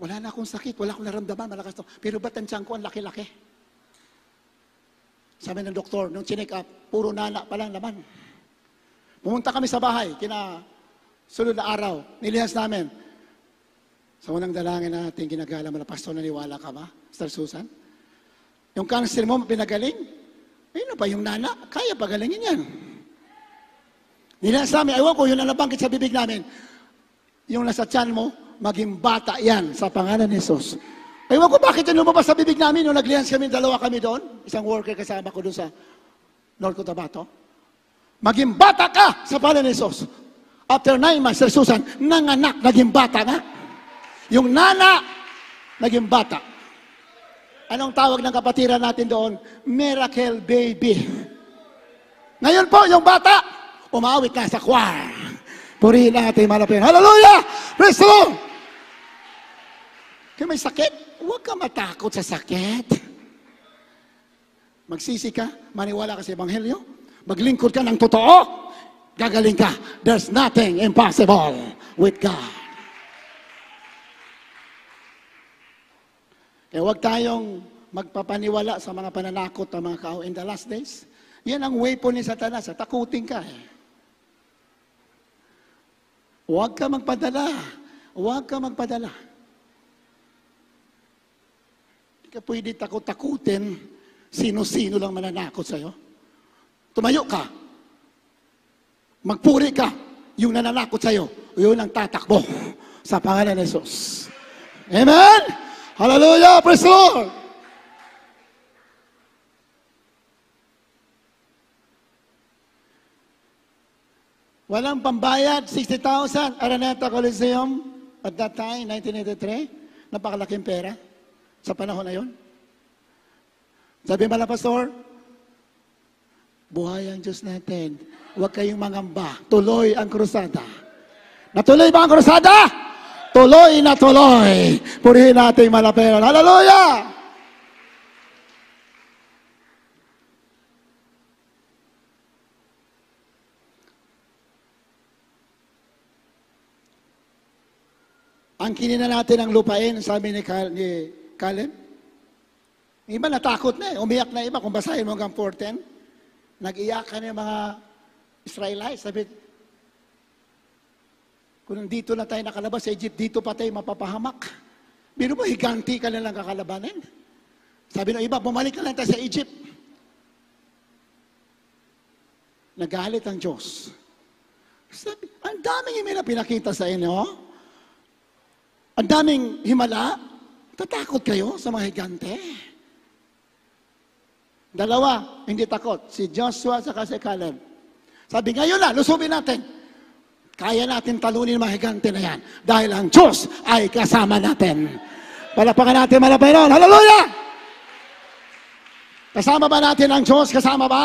wala na akong sakit, wala akong naramdaman, malakas to. Pero ba't ang ko ang laki-laki? Sabi ng doktor, nung chinek up, puro nana pa lang naman. Pumunta kami sa bahay, kina sunod na araw, nilihas namin. Sa unang dalangin natin, ginagala mo Pastor, naniwala ka ba, Sir Susan? Yung cancer mo, pinagaling? Eh, Ayun na ba yung nana? Kaya pagalingin yan. Nilihas namin, ayaw ko, yun ang nabangkit sa bibig namin. Yung nasa tiyan mo, maging bata yan sa pangalan ni Jesus. Ewan ko bakit yan lumabas sa bibig namin nung naglians kami, dalawa kami doon. Isang worker kasama ko doon sa North Cotabato. Maging bata ka sa pangalan ni Jesus. After nine months, Sir Susan, nanganak, naging bata na. Yung nana, naging bata. Anong tawag ng kapatiran natin doon? Miracle baby. Ngayon po, yung bata, umawit na sa choir. Purihin ang ating manapin. Hallelujah! Praise the Lord! Kung may sakit, huwag ka matakot sa sakit. Magsisi ka, maniwala ka sa Ebanghelyo, maglingkod ka ng totoo, gagaling ka. There's nothing impossible with God. Kaya huwag tayong magpapaniwala sa mga pananakot ng mga kao in the last days. Yan ang way po ni Satanas. Takutin ka eh. Huwag ka magpadala. Huwag ka magpadala. Hindi ka pwede takot-takutin sino-sino lang mananakot sa'yo. Tumayo ka. Magpuri ka. Yung nananakot sa'yo, yun ang tatakbo (laughs) sa pangalan ni Jesus. Amen? Hallelujah! Praise the Lord! Walang pambayad, 60,000, Araneta Coliseum, at that time, 1983, napakalaking pera sa panahon na yon. Sabi mo Pastor, buhay ang Diyos natin. Huwag kayong mangamba. Tuloy ang krusada. Natuloy ba ang krusada? Tuloy na tuloy. Purihin natin malapero. Hallelujah! Angkinin na natin ang lupain, sabi ni, Cal- ni Caleb. Iba natakot na eh. Umiyak na iba. Kung basahin mo hanggang 4.10, nag-iyak ka mga Israelites. Sabi, kung dito na tayo nakalabas sa Egypt, dito pa tayo mapapahamak. Biro mo, higanti ka na lang kakalabanin. Sabi ng iba, bumalik na lang tayo sa Egypt. Nagalit ang Diyos. Sabi, ang daming email pinakita sa inyo. Oh. Ang daming himala, tatakot kayo sa mga higante. Dalawa, hindi takot. Si Joshua sa si Caleb. Sabi, ngayon na, lusubin natin. Kaya natin talunin ang mga higante na yan. Dahil ang Diyos ay kasama natin. Palapakan natin, malapakan. Hallelujah! Kasama ba natin ang Diyos? Kasama ba?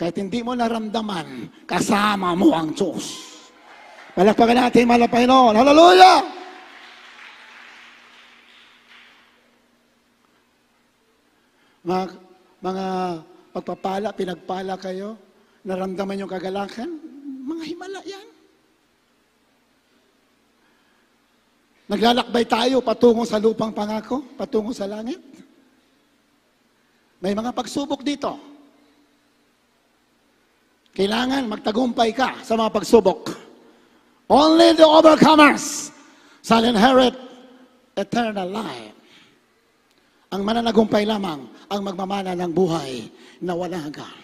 Kahit hindi mo naramdaman, kasama mo ang Diyos. Palakpakan natin, mahal na Panginoon. Hallelujah! Mga, mga pagpapala, pinagpala kayo, naramdaman yung kagalakan, mga himala yan. Naglalakbay tayo patungo sa lupang pangako, patungo sa langit. May mga pagsubok dito. Kailangan magtagumpay ka sa mga pagsubok. Only the overcomers shall inherit eternal life. Ang mananagumpay lamang ang magmamana ng buhay na wala hanggan.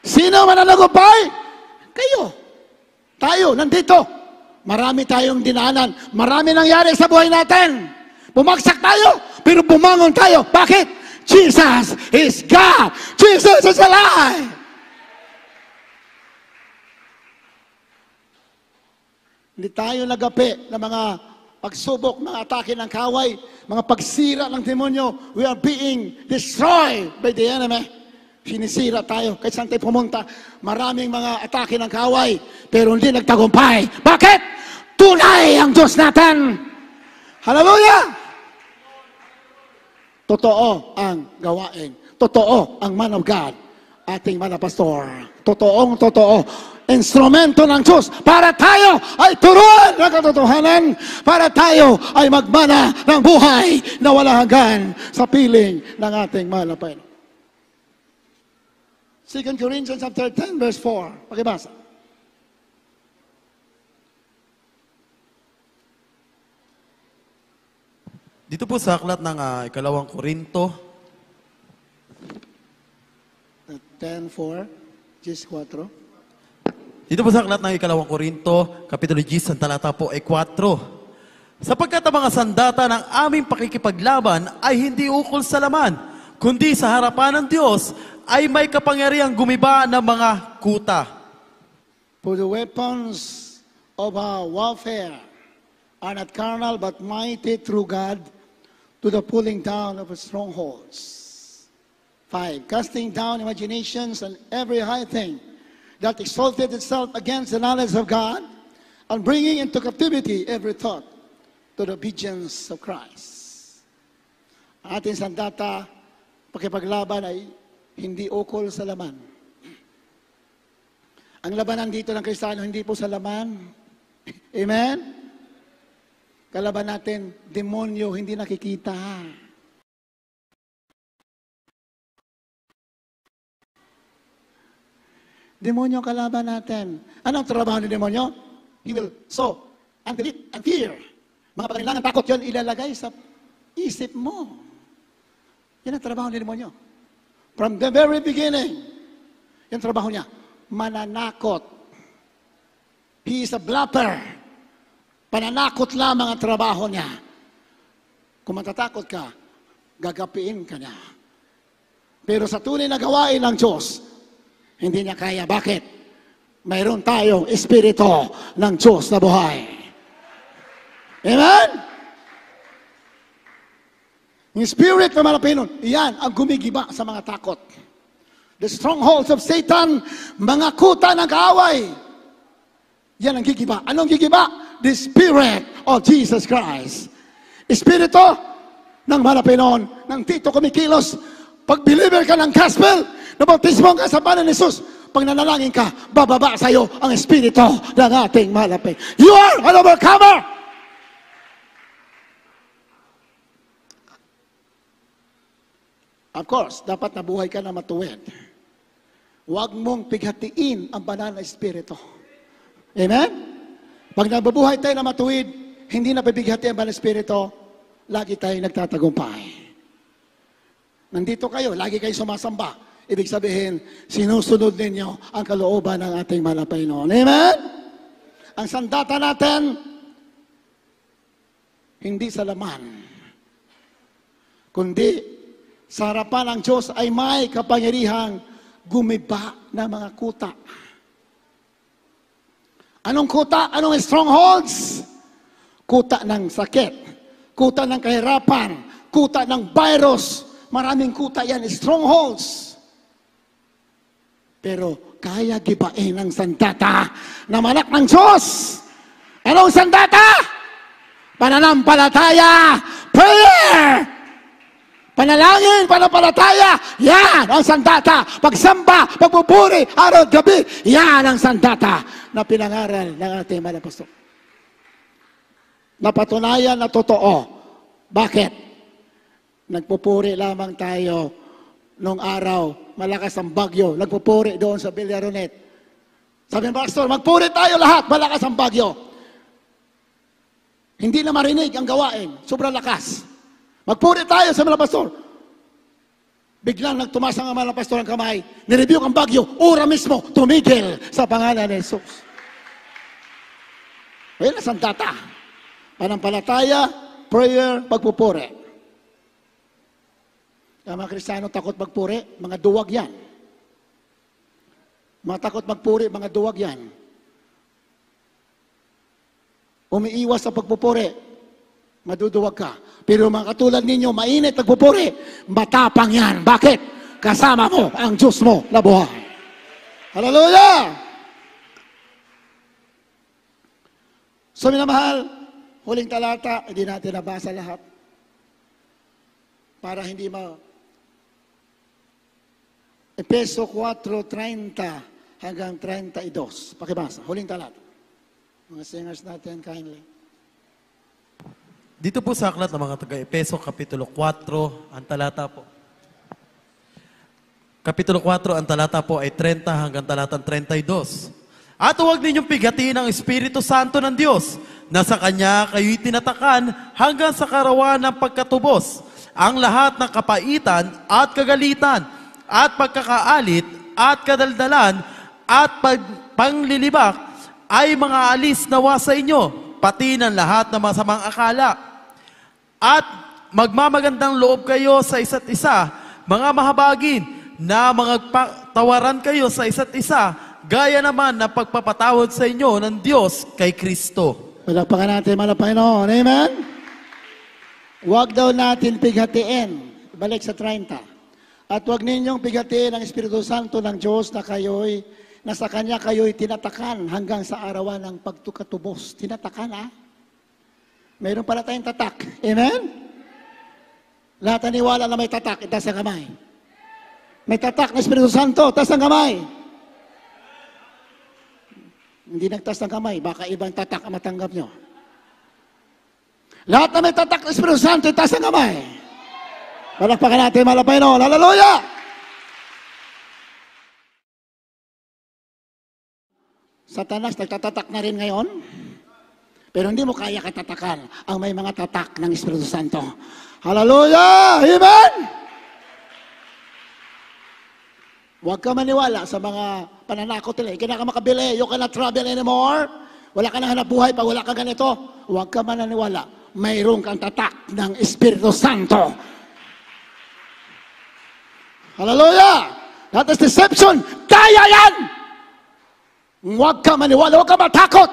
Sino mananagumpay? Kayo. Tayo, nandito. Marami tayong dinanan. Marami nangyari sa buhay natin. Bumagsak tayo, pero bumangon tayo. Bakit? Jesus is God. Jesus is alive. Hindi tayo nagape ng mga pagsubok, mga atake ng kaway, mga pagsira ng demonyo. We are being destroyed by the enemy. Sinisira tayo. Kahit saan tayo pumunta, maraming mga atake ng kaway, pero hindi nagtagumpay. Bakit? Tulay ang Diyos natin. Hallelujah! Totoo ang gawain. Totoo ang man of God. Ating man na pastor. Totoong totoo instrumento ng Diyos para tayo ay turuan ng katotohanan, para tayo ay magmana ng buhay na wala hanggan sa piling ng ating mahal na Panginoon. 2 Corinthians chapter 10 verse 4. Pakibasa. Dito po sa aklat ng uh, ikalawang Korinto. 10.4, 10.4. Dito po sa aklat ng ikalawang Korinto, Kapitulo G, sa talata po ay 4. Sapagkat ang mga sandata ng aming pakikipaglaban ay hindi ukol sa laman, kundi sa harapan ng Diyos ay may kapangyarihang gumiba ng mga kuta. For the weapons of our warfare are not carnal but mighty through God to the pulling down of strongholds. Five, casting down imaginations and every high thing that exalted itself against the knowledge of God and bringing into captivity every thought to the obedience of Christ. Ang ating sandata, pakipaglaban ay hindi ukol sa laman. Ang labanan dito ng Kristiyano, hindi po sa laman. Amen? Kalaban natin, demonyo, hindi nakikita. Ha? Demonyo kalaban natin. Anong trabaho ni demonyo? He will sow unbelief and fear. Mga pangailangan, takot yon ilalagay sa isip mo. Yan ang trabaho ni demonyo. From the very beginning, yan trabaho niya. Mananakot. He is a bluffer. Pananakot lamang ang trabaho niya. Kung matatakot ka, gagapiin ka niya. Pero sa tunay na gawain ng Diyos, hindi niya kaya. Bakit? Mayroon tayong Espiritu ng Diyos na buhay. Amen? Yung Spirit ng malapinon, iyan ang gumigiba sa mga takot. The strongholds of Satan, mga kuta ng kaaway. Yan ang gigiba. Anong gigiba? The Spirit of Jesus Christ. Espiritu ng malapinon, ng tito kumikilos. Pag believer ka ng gospel, Nabautismo ka sa pangalan ni Jesus. Pag nanalangin ka, bababa sa iyo ang Espiritu ng ating malapit. You are an overcomer! Of course, dapat nabuhay ka na matuwid. Huwag mong pighatiin ang banal na Espiritu. Amen? Pag nabubuhay tayo na matuwid, hindi na pibighati ang banal na Espiritu, lagi tayo nagtatagumpay. Nandito kayo, lagi kayo sumasamba Ibig sabihin, sinusunod ninyo ang kalooban ng ating mahal na Amen? Ang sandata natin, hindi sa laman, kundi sa harapan ng Diyos ay may kapangyarihang gumiba na mga kuta. Anong kuta? Anong strongholds? Kuta ng sakit, kuta ng kahirapan, kuta ng virus. Maraming kuta yan, strongholds. Strongholds. Pero kaya gibain ang sandata na malak ng Diyos. Anong sandata? Pananampalataya. Prayer. Panalangin, panapalataya. Yan ang sandata. Pagsamba, pagpupuri, araw at gabi. Yan ang sandata na pinangaral ng ating mga Napatunayan na totoo. Bakit? Nagpupuri lamang tayo nung araw malakas ang bagyo. Nagpupuri doon sa Villaronet. Sabi ng pastor, magpuri tayo lahat, malakas ang bagyo. Hindi na marinig ang gawain, sobrang lakas. Magpuri tayo sa mga pastor. Biglang nagtumas ang mga pastor ang kamay, nirebuke ang bagyo, ura mismo, tumigil sa pangalan ni Jesus. Well, nasang data? Panampalataya, prayer, pagpupuri. Ang mga Kristiyano takot magpuri, mga duwag yan. Mga takot magpuri, mga duwag yan. Umiiwas sa pagpupuri, maduduwag ka. Pero mga katulad ninyo, mainit nagpupuri, matapang yan. Bakit? Kasama mo ang Diyos mo na buhay. Hallelujah! So, minamahal, huling talata, hindi natin nabasa lahat para hindi ma Epeso 4.30 hanggang 32. Pakibasa, huling talata. Mga singers natin, kindly. Dito po sa aklat ng mga taga Epeso, Kapitulo 4, ang talata po. Kapitulo 4, ang talata po ay 30 hanggang talatang 32. At huwag ninyong pigatiin ang Espiritu Santo ng Diyos, na sa Kanya kayo tinatakan hanggang sa karawan ng pagkatubos, ang lahat ng kapaitan at kagalitan, at pagkakaalit at kadaldalan at pag, panglilibak ay mga alis nawa sa inyo, pati ng lahat ng masamang akala. At magmamagandang loob kayo sa isa't isa, mga mahabagin, na magpatawaran kayo sa isa't isa, gaya naman na pagpapatawad sa inyo ng Diyos kay Kristo. Palakpakan natin, mga Panginoon. Amen? Huwag daw natin pighatiin. Balik sa 30. At huwag ninyong bigatin ang Espiritu Santo ng Diyos na kayo'y, na sa Kanya kayo'y tinatakan hanggang sa arawan ng pagtukatubos. Tinatakan, ah. Mayroon pala tayong tatak. Amen? Lahat naniwala na may tatak, itas eh, ang kamay. May tatak ng Espiritu Santo, itas ang kamay. Hindi nagtas ng kamay, baka ibang tatak ang matanggap nyo. Lahat na may tatak ng Espiritu Santo, itas ang kamay. Palakpakan natin, mga Panginoon. Oh. Hallelujah! Satanas, nagtatatak na rin ngayon. Pero hindi mo kaya katatakan ang may mga tatak ng Espiritu Santo. Hallelujah! Amen! Huwag ka maniwala sa mga pananakot nila. Hindi ka makabili. You cannot travel anymore. Wala ka nang hanap buhay pag wala ka ganito. Huwag ka mananiwala. Mayroon kang tatak ng Espiritu Santo. Hallelujah! That is deception. Kaya yan! Huwag ka maniwala, huwag ka matakot.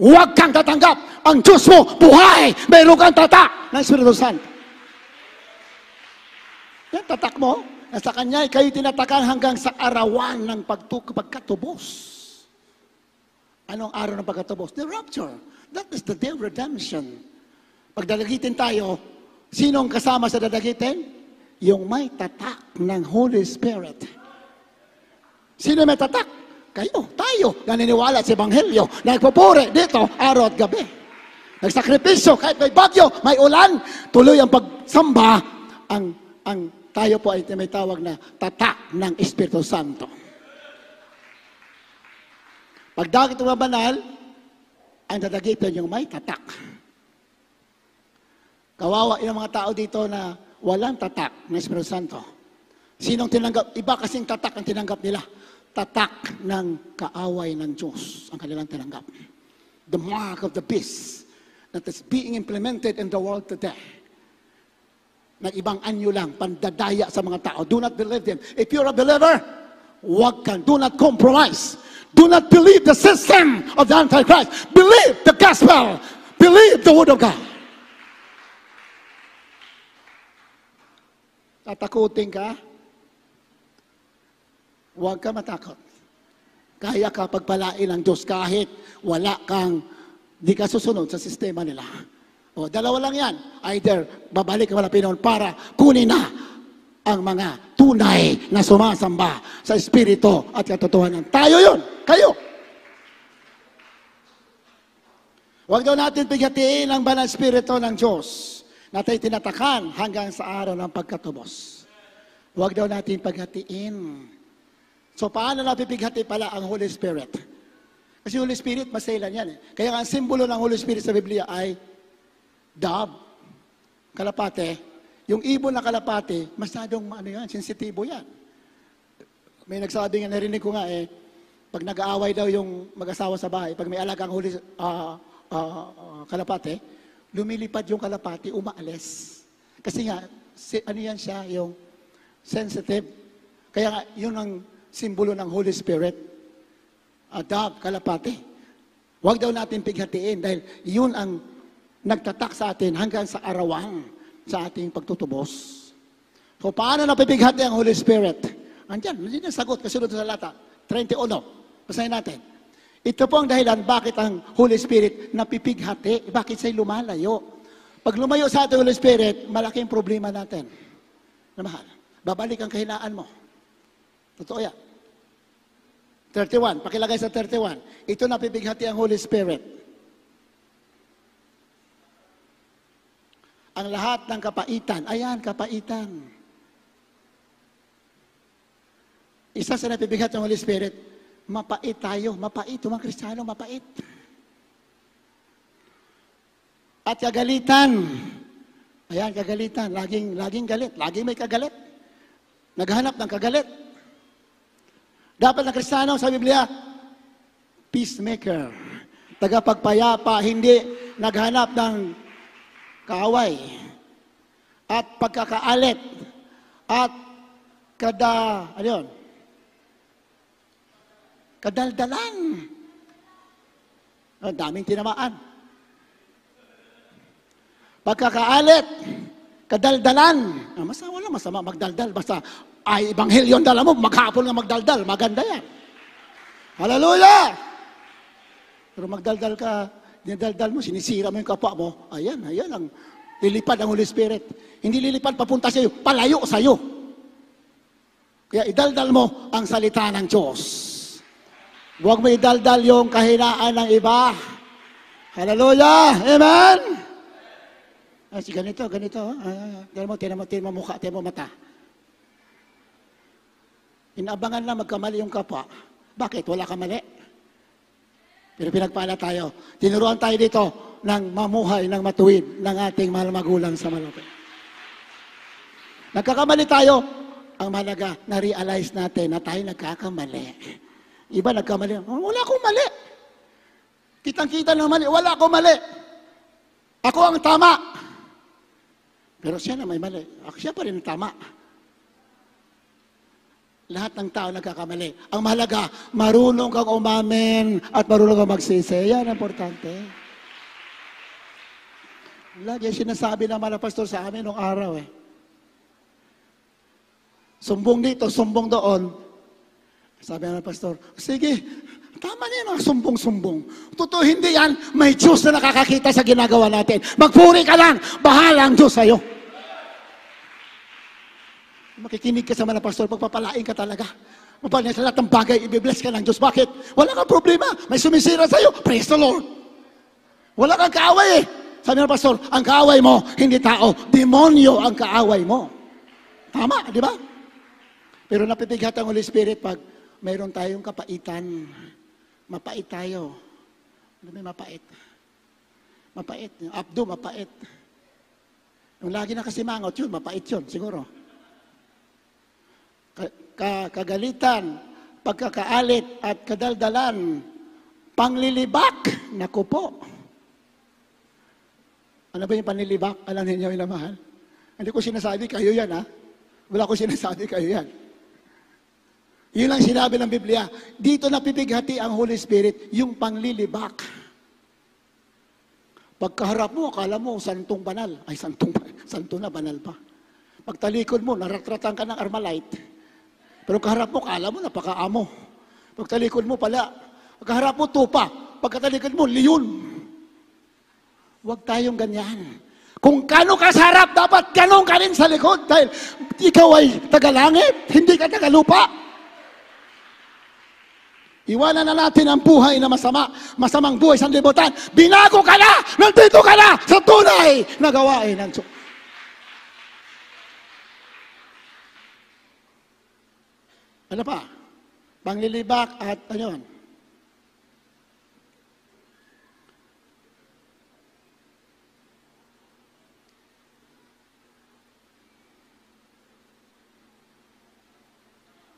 Huwag kang tatanggap. Ang Diyos mo, buhay. Mayroon kang tata ng Espiritu Santo. Yan, tatak mo. Sa Kanya, kayo tinatakan hanggang sa arawan ng pagtuk pagkatubos. Anong araw ng pagkatubos? The rapture. That is the day of redemption. Pag tayo, sino ang kasama sa dadagitin? yung may tatak ng Holy Spirit. Sino may tatak? Kayo, tayo, naniniwala sa Ebanghelyo, nagpupuri dito araw at gabi. Nagsakripisyo kahit may bagyo, may ulan, tuloy ang pagsamba, ang, ang tayo po ay may tawag na tatak ng Espiritu Santo. Pagdakit ng banal, ang dadagitan yung may tatak. Kawawa yung mga tao dito na Walang tatak ng Espiritu Santo. Sinong tinanggap? Iba kasing tatak ang tinanggap nila. Tatak ng kaaway ng Diyos ang kanilang tinanggap. The mark of the beast that is being implemented in the world today. Nag ibang anyo lang, pandadaya sa mga tao. Do not believe them. If you're a believer, wag kang, do not compromise. Do not believe the system of the Antichrist. Believe the gospel. Believe the word of God. Tatakutin ka? Huwag ka matakot. Kaya ka pagpalain ng Diyos kahit wala kang, di ka susunod sa sistema nila. O, dalawa lang yan. Either babalik ka Panginoon para kunin na ang mga tunay na sumasamba sa Espiritu at katotohanan. Tayo yun. Kayo. Huwag daw natin pigatiin ang banal Espiritu ng Diyos natay tinatakan hanggang sa araw ng pagkatubos. Huwag daw natin paghatiin. So paano napipighati pala ang Holy Spirit? Kasi Holy Spirit, masailan yan. Eh. Kaya ang simbolo ng Holy Spirit sa Biblia ay dove, kalapate. Yung ibon na kalapate, masyadong ano yan, sensitibo yan. May nagsabi nga, narinig ko nga eh, pag nag-aaway daw yung mag-asawa sa bahay, pag may alagang huli, uh, ah, uh, ah, uh, ah, kalapate, lumilipad yung kalapati, umaalis. Kasi nga, si, ano yan siya, yung sensitive. Kaya nga, yun ang simbolo ng Holy Spirit. A dove, kalapati. Huwag daw natin pighatiin dahil yun ang nagtatak sa atin hanggang sa arawan sa ating pagtutubos. So, paano napipighati ang Holy Spirit? Andiyan, hindi niya sagot, kasunod sa lata. 31. Basahin natin. Ito po ang dahilan bakit ang Holy Spirit napipighati, bakit siya lumalayo. Pag lumayo sa ating Holy Spirit, malaking problema natin. Na mahal, babalik ang kahinaan mo. Totoo yan. 31, pakilagay sa 31. Ito napipighati ang Holy Spirit. Ang lahat ng kapaitan. Ayan, kapaitan. Isa sa napibighati ng Holy Spirit, Mapait tayo, mapait. Mga Kristiyano, mapait. At kagalitan. Ayan, kagalitan. Laging, laging galit. Laging may kagalit. Naghanap ng kagalit. Dapat na Kristiyano, sa Biblia, peacemaker. Tagapagpayapa, hindi naghanap ng kaaway. At pagkakaalit. At kada, ano yun, Kadaldalan. Ang daming tinamaan. Pagkakaalit, kadaldalan. Ah, masama, wala masama magdaldal. Basta ay ebanghelyo ang dala mo, maghapon nga magdaldal. Maganda yan. Hallelujah! Pero magdaldal ka, dinadaldal mo, sinisira mo yung kapwa mo, ayan, ayan ang lilipad ang Holy Spirit. Hindi lilipad papunta sa iyo, palayo sa iyo. Kaya idaldal mo ang salita ng Diyos. Huwag mo idaldal yung kahinaan ng iba. Hallelujah! Amen! Ay, si ganito, ganito. Ah, ah, ah. tinan mo, tinan mo, tinan mo mukha, tinan mo mata. Inabangan na magkamali yung kapwa. Bakit? Wala ka mali. Pero pinagpala tayo. Tinuruan tayo dito ng mamuhay, ng matuwid, ng ating mahal magulang sa malapit. Nagkakamali tayo. Ang malaga, na-realize natin na tayo nagkakamali. Iba nagkamali. Wala akong mali. Kitang-kita na mali. Wala akong mali. Ako ang tama. Pero siya na may mali. Ako siya pa rin tama. Lahat ng tao nagkakamali. Ang mahalaga, marunong kang umamin at marunong kang magsisi. Yan importante. Lagi sinasabi naman ng pastor sa amin nung araw eh. Sumbong dito, sumbong doon, sabi na pastor, sige, tama niya na sumbong-sumbong. Totoo hindi yan, may Diyos na nakakakita sa ginagawa natin. Magpuri ka lang, bahala ang Diyos sa'yo. Makikinig ka sa mga pastor, magpapalain ka talaga. Mabalin sa lahat ng bagay, ibibless ka ng Diyos. Bakit? Wala kang problema, may sumisira sa'yo. Praise the Lord. Wala kang kaaway eh. Sabi ng pastor, ang kaaway mo, hindi tao. Demonyo ang kaaway mo. Tama, di ba? Pero napipighat ang Holy Spirit pag mayroon tayong kapaitan. Mapait tayo. Ano may mapait? Mapait. Abdo, mapait. Yung lagi na kasi mangot yun, mapait yun, siguro. Ka, ka, kagalitan, pagkakaalit at kadaldalan, panglilibak, naku po. Ano ba yung panlilibak? Alam ninyo yung mahal? Hindi ko sinasabi kayo yan, ha? Wala ko sinasabi kayo yan. Yun ang sinabi ng Biblia. Dito napipighati ang Holy Spirit, yung panglilibak. Pagkaharap mo, akala mo, santong banal. Ay, santong, (laughs) santo na, banal pa. Pagtalikod mo, naratratan ka ng armalite. Pero kaharap mo, akala mo, napakaamo. Pagtalikod mo pala, pagkaharap mo, tupa. Pagkatalikod mo, liyon. Huwag tayong ganyan. Kung kano ka sa harap, dapat ganong ka rin sa likod. Dahil ikaw ay tagalangit, hindi ka tagalupa. lupa. Iwanan na natin ang buhay na masama, masamang buhay sa libutan. Binago ka na! Nandito ka na sa tunay na gawain ng Diyos. Ano pa? Panglilibak at ano yun?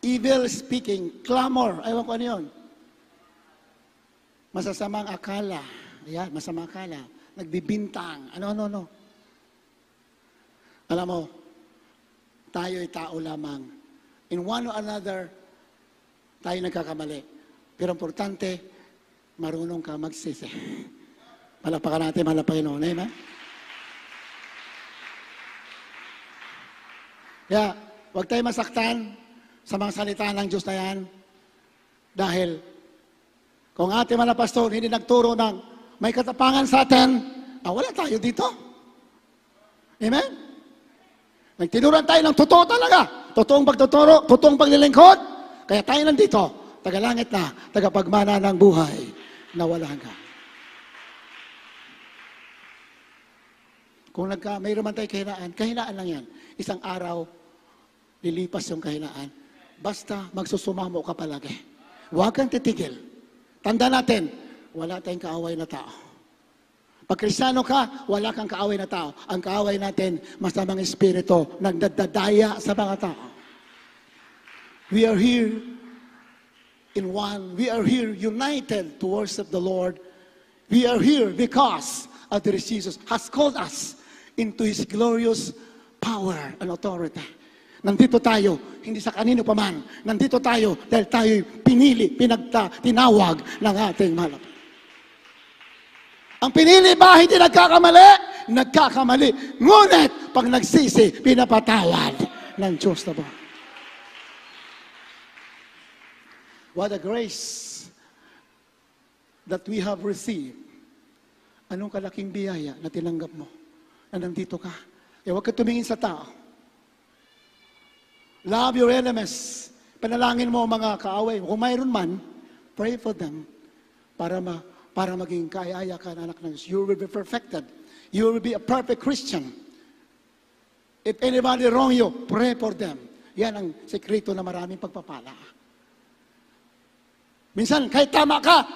Evil speaking, clamor. Ewan ko ano yun masasamang akala. Ayan, masamang akala. Nagbibintang. Ano, ano, ano. Alam mo, tayo ay tao lamang. In one or another, tayo nagkakamali. Pero importante, marunong ka magsisi. Malapakan (laughs) natin, malapakin noon. Amen? Kaya, huwag tayo masaktan sa mga salita ng Diyos na yan dahil kung ating mga pastor hindi nagturo ng may katapangan sa atin, ah, wala tayo dito. Amen? Nagtinuran tayo ng totoo talaga. Totoong pagtuturo, totoong paglilingkod. Kaya tayo nandito, tagalangit na, tagapagmana ng buhay na wala hanggang. Kung nagka, mayroon man tayo kahinaan, kahinaan lang yan. Isang araw, lilipas yung kahinaan. Basta magsusumamo ka palagi. Huwag kang titigil. Tanda natin, wala tayong kaaway na tao. Pag kristyano ka, wala kang kaaway na tao. Ang kaaway natin, masamang espiritu, nagdadadaya sa mga tao. We are here in one. We are here united to worship the Lord. We are here because of the Jesus has called us into His glorious power and authority. Nandito tayo, hindi sa kanino pa man. Nandito tayo dahil tayo pinili, pinagta, tinawag ng ating malapit. Ang pinili ba hindi nagkakamali? Nagkakamali. Ngunit, pag nagsisi, pinapatawad ng Diyos na ba? What a grace that we have received. Anong kalaking biyaya na tinanggap mo na nandito ka? Eh, huwag ka tumingin sa tao. Love your enemies. Panalangin mo mga kaaway. Kung mayroon man, pray for them para ma para maging kaayaya ka na anak ng Diyos. You will be perfected. You will be a perfect Christian. If anybody wrong you, pray for them. Yan ang sekreto na maraming pagpapala. Minsan, kahit tama ka,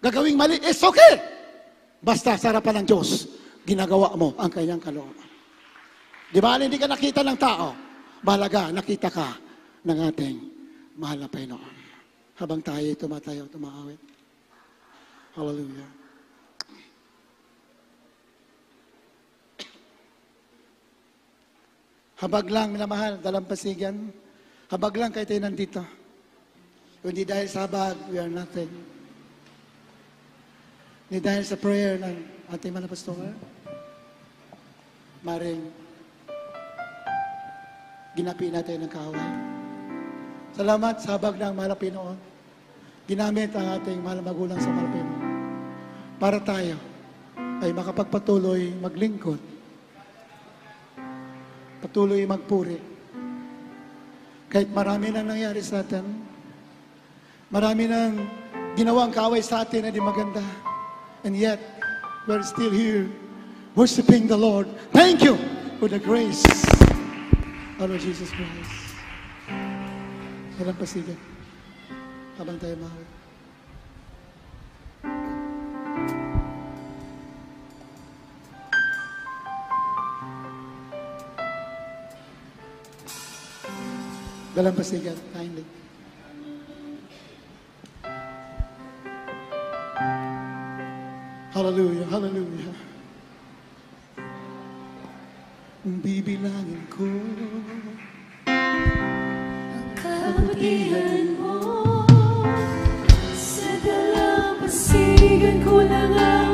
gagawing mali, it's okay. Basta sarapan ng Diyos, ginagawa mo ang kanyang kalooban. Di ba, hindi ka nakita ng tao. Balaga, nakita ka ng ating mahal na Panginoon. Habang tayo tumatayo, tumaawit. Hallelujah. Habag lang, minamahal, dalampasigan. Habag lang kayo tayo nandito. Hindi dahil sa habag, we are nothing. Hindi dahil sa prayer ng ating mga pastor. Maring ginapi natin ang kaaway. Salamat sa habag ng mahal Ginamit ang ating mahal sa mahal para tayo ay makapagpatuloy maglingkod, patuloy magpuri. Kahit marami nang nangyari sa atin, marami nang ginawa ang kaaway sa atin na di maganda. And yet, we're still here worshiping the Lord. Thank you for the grace. Our Lord Jesus Christ, nalampasigan habang tayo mahal. Dalampasigan, kindly. Hallelujah, hallelujah bibilangin ko Ang kabutihan mo Sa dalampasigan ko na nga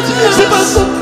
meu se passou.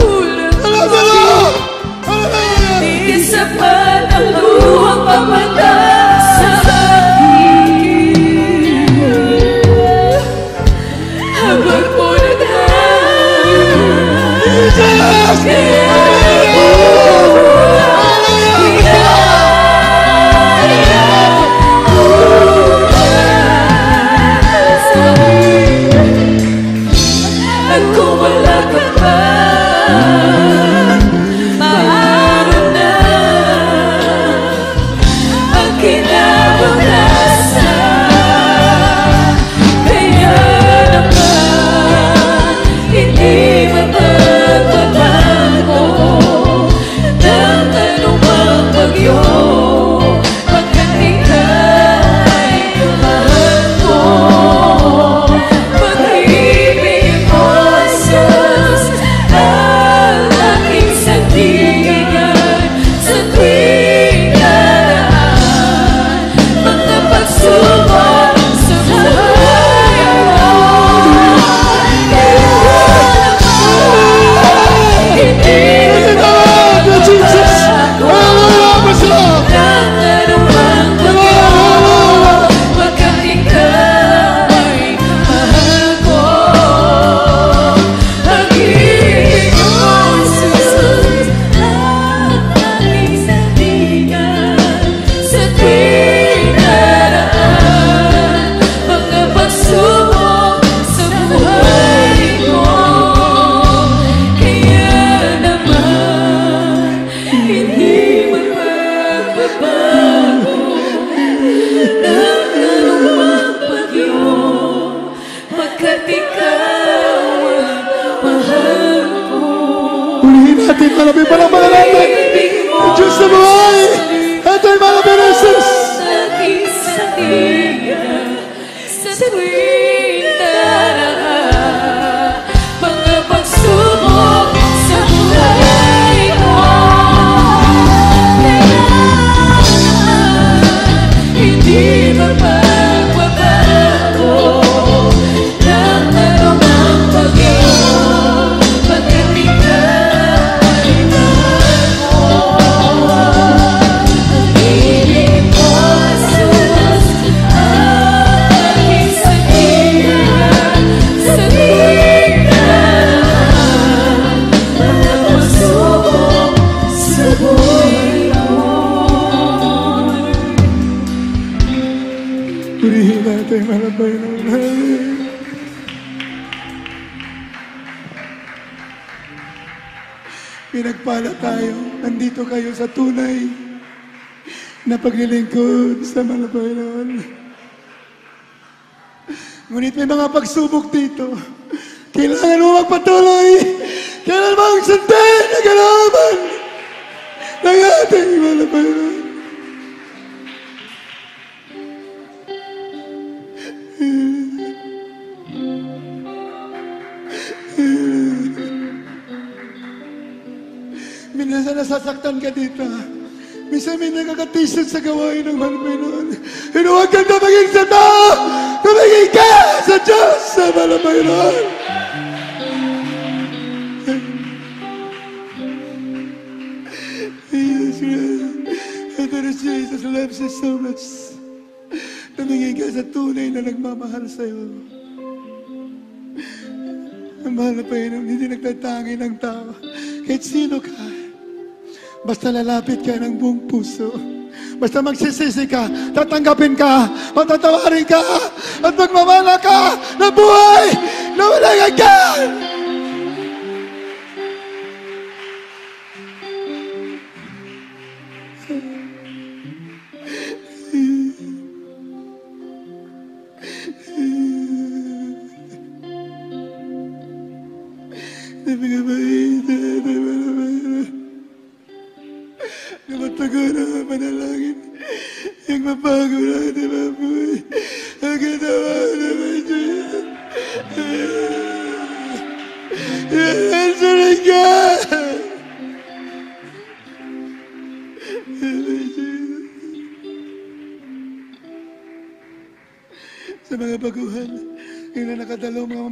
Nagpala tayo, nandito kayo sa tunay na paglilingkod sa Malabayron. Ngunit may mga pagsubok dito. Kailangan mo magpatuloy. Kailangan mo magsuntin ang kalaban ng ating Malabayron. minsan nasasaktan ka dito. Minsan may nakakatisan sa gawain ng Panginoon. Hinuwag kang tumingin sa tao! Tumingin ka sa Diyos! Sa Panginoon! Jesus Christ. Ito na Jesus loves you so much. Tumingin ka sa tunay na nagmamahal sa iyo. Ang mahal na Panginoon, hindi nagtatangi ng tao. Kahit sino ka, Basta lalapit ka ng buong puso. Basta magsisisi ka, tatanggapin ka, matatawarin ka, at magmamala ka na buhay na walang hanggan!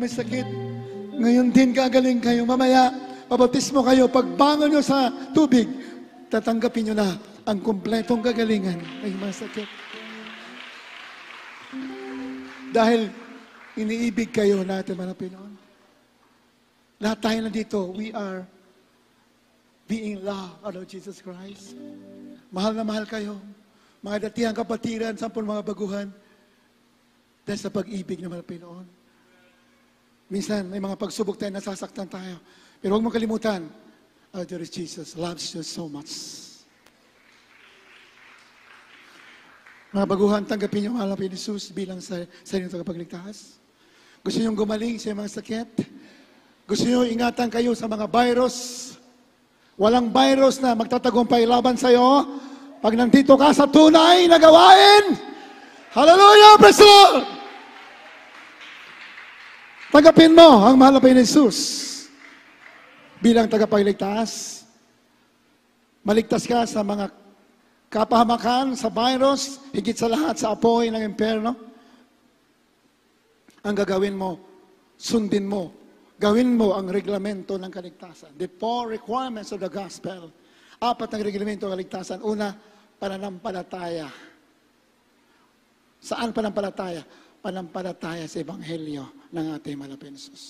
may sakit, ngayon din gagaling kayo. Mamaya, pabaptismo kayo. Pagbangon nyo sa tubig, tatanggapin nyo na ang kumpletong kagalingan ay masakit. Dahil iniibig kayo natin, mga Pinoon. Lahat tayo na dito, we are being loved, our Lord Jesus Christ. Mahal na mahal kayo. Mga datihan, kapatiran, sampun mga baguhan. Dahil sa pag-ibig ng mga Pinoon. Minsan, may mga pagsubok tayo, nasasaktan tayo. Pero huwag mong kalimutan, oh, there is Jesus loves you so much. Mga baguhan, tanggapin niyo ang alam ni Jesus bilang sa, sa inyong tagapagligtas. Gusto niyong gumaling sa mga sakit? Gusto niyo ingatan kayo sa mga virus? Walang virus na magtatagumpay laban sa iyo pag nandito ka sa tunay na gawain. Hallelujah! Praise the Lord! Tanggapin mo ang mahal na Panginoon bilang tagapagligtas. Maligtas ka sa mga kapahamakan, sa virus, higit sa lahat sa apoy ng impyerno. Ang gagawin mo, sundin mo, gawin mo ang reglamento ng kaligtasan. The four requirements of the gospel. Apat ang reglamento ng kaligtasan. Una, pananampalataya. Saan pananampalataya? Pananampalataya sa Ebanghelyo ng ating malapensos.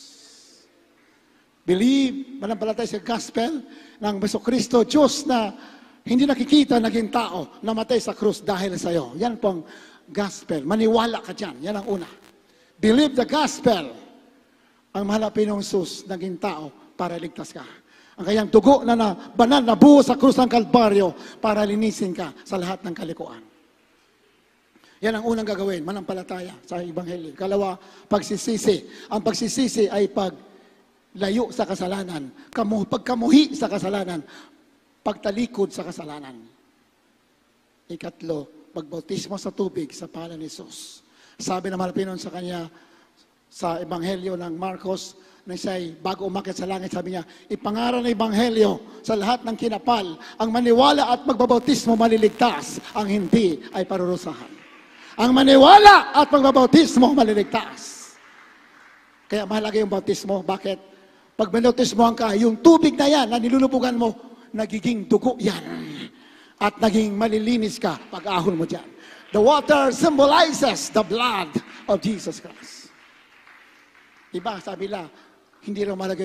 Believe, manampalatay sa gospel ng Meso Kristo, Diyos na hindi nakikita naging tao, namatay sa krus dahil sa iyo. Yan po ang gospel. Maniwala ka dyan. Yan ang una. Believe the gospel. Ang mahal na pinungsus, naging tao para ligtas ka. Ang kanyang dugo na, na banal na buo sa krus ng Kalbaryo para linisin ka sa lahat ng kalikuan. Yan ang unang gagawin, manampalataya sa Ebanghelyo. Kalawa, pagsisisi. Ang pagsisisi ay paglayo sa kasalanan, kamu, pagkamuhi sa kasalanan, pagtalikod sa kasalanan. Ikatlo, pagbautismo sa tubig sa pangalan ni Jesus. Sabi ng malapinon sa kanya sa Ebanghelyo ng Marcos, na siya'y bago umakit sa langit, sabi niya, ipangaral ng Ebanghelyo sa lahat ng kinapal, ang maniwala at magbabautismo maliligtas, ang hindi ay parurusahan. Ang maniwala at magbabautismo maliligtas. Kaya mahalaga yung bautismo. Bakit? Pag ang ka, yung tubig na yan na nilulubugan mo, nagiging dugo yan. At naging malilinis ka pag ahon mo dyan. The water symbolizes the blood of Jesus Christ. Diba? Sabi nila, hindi raw mahalaga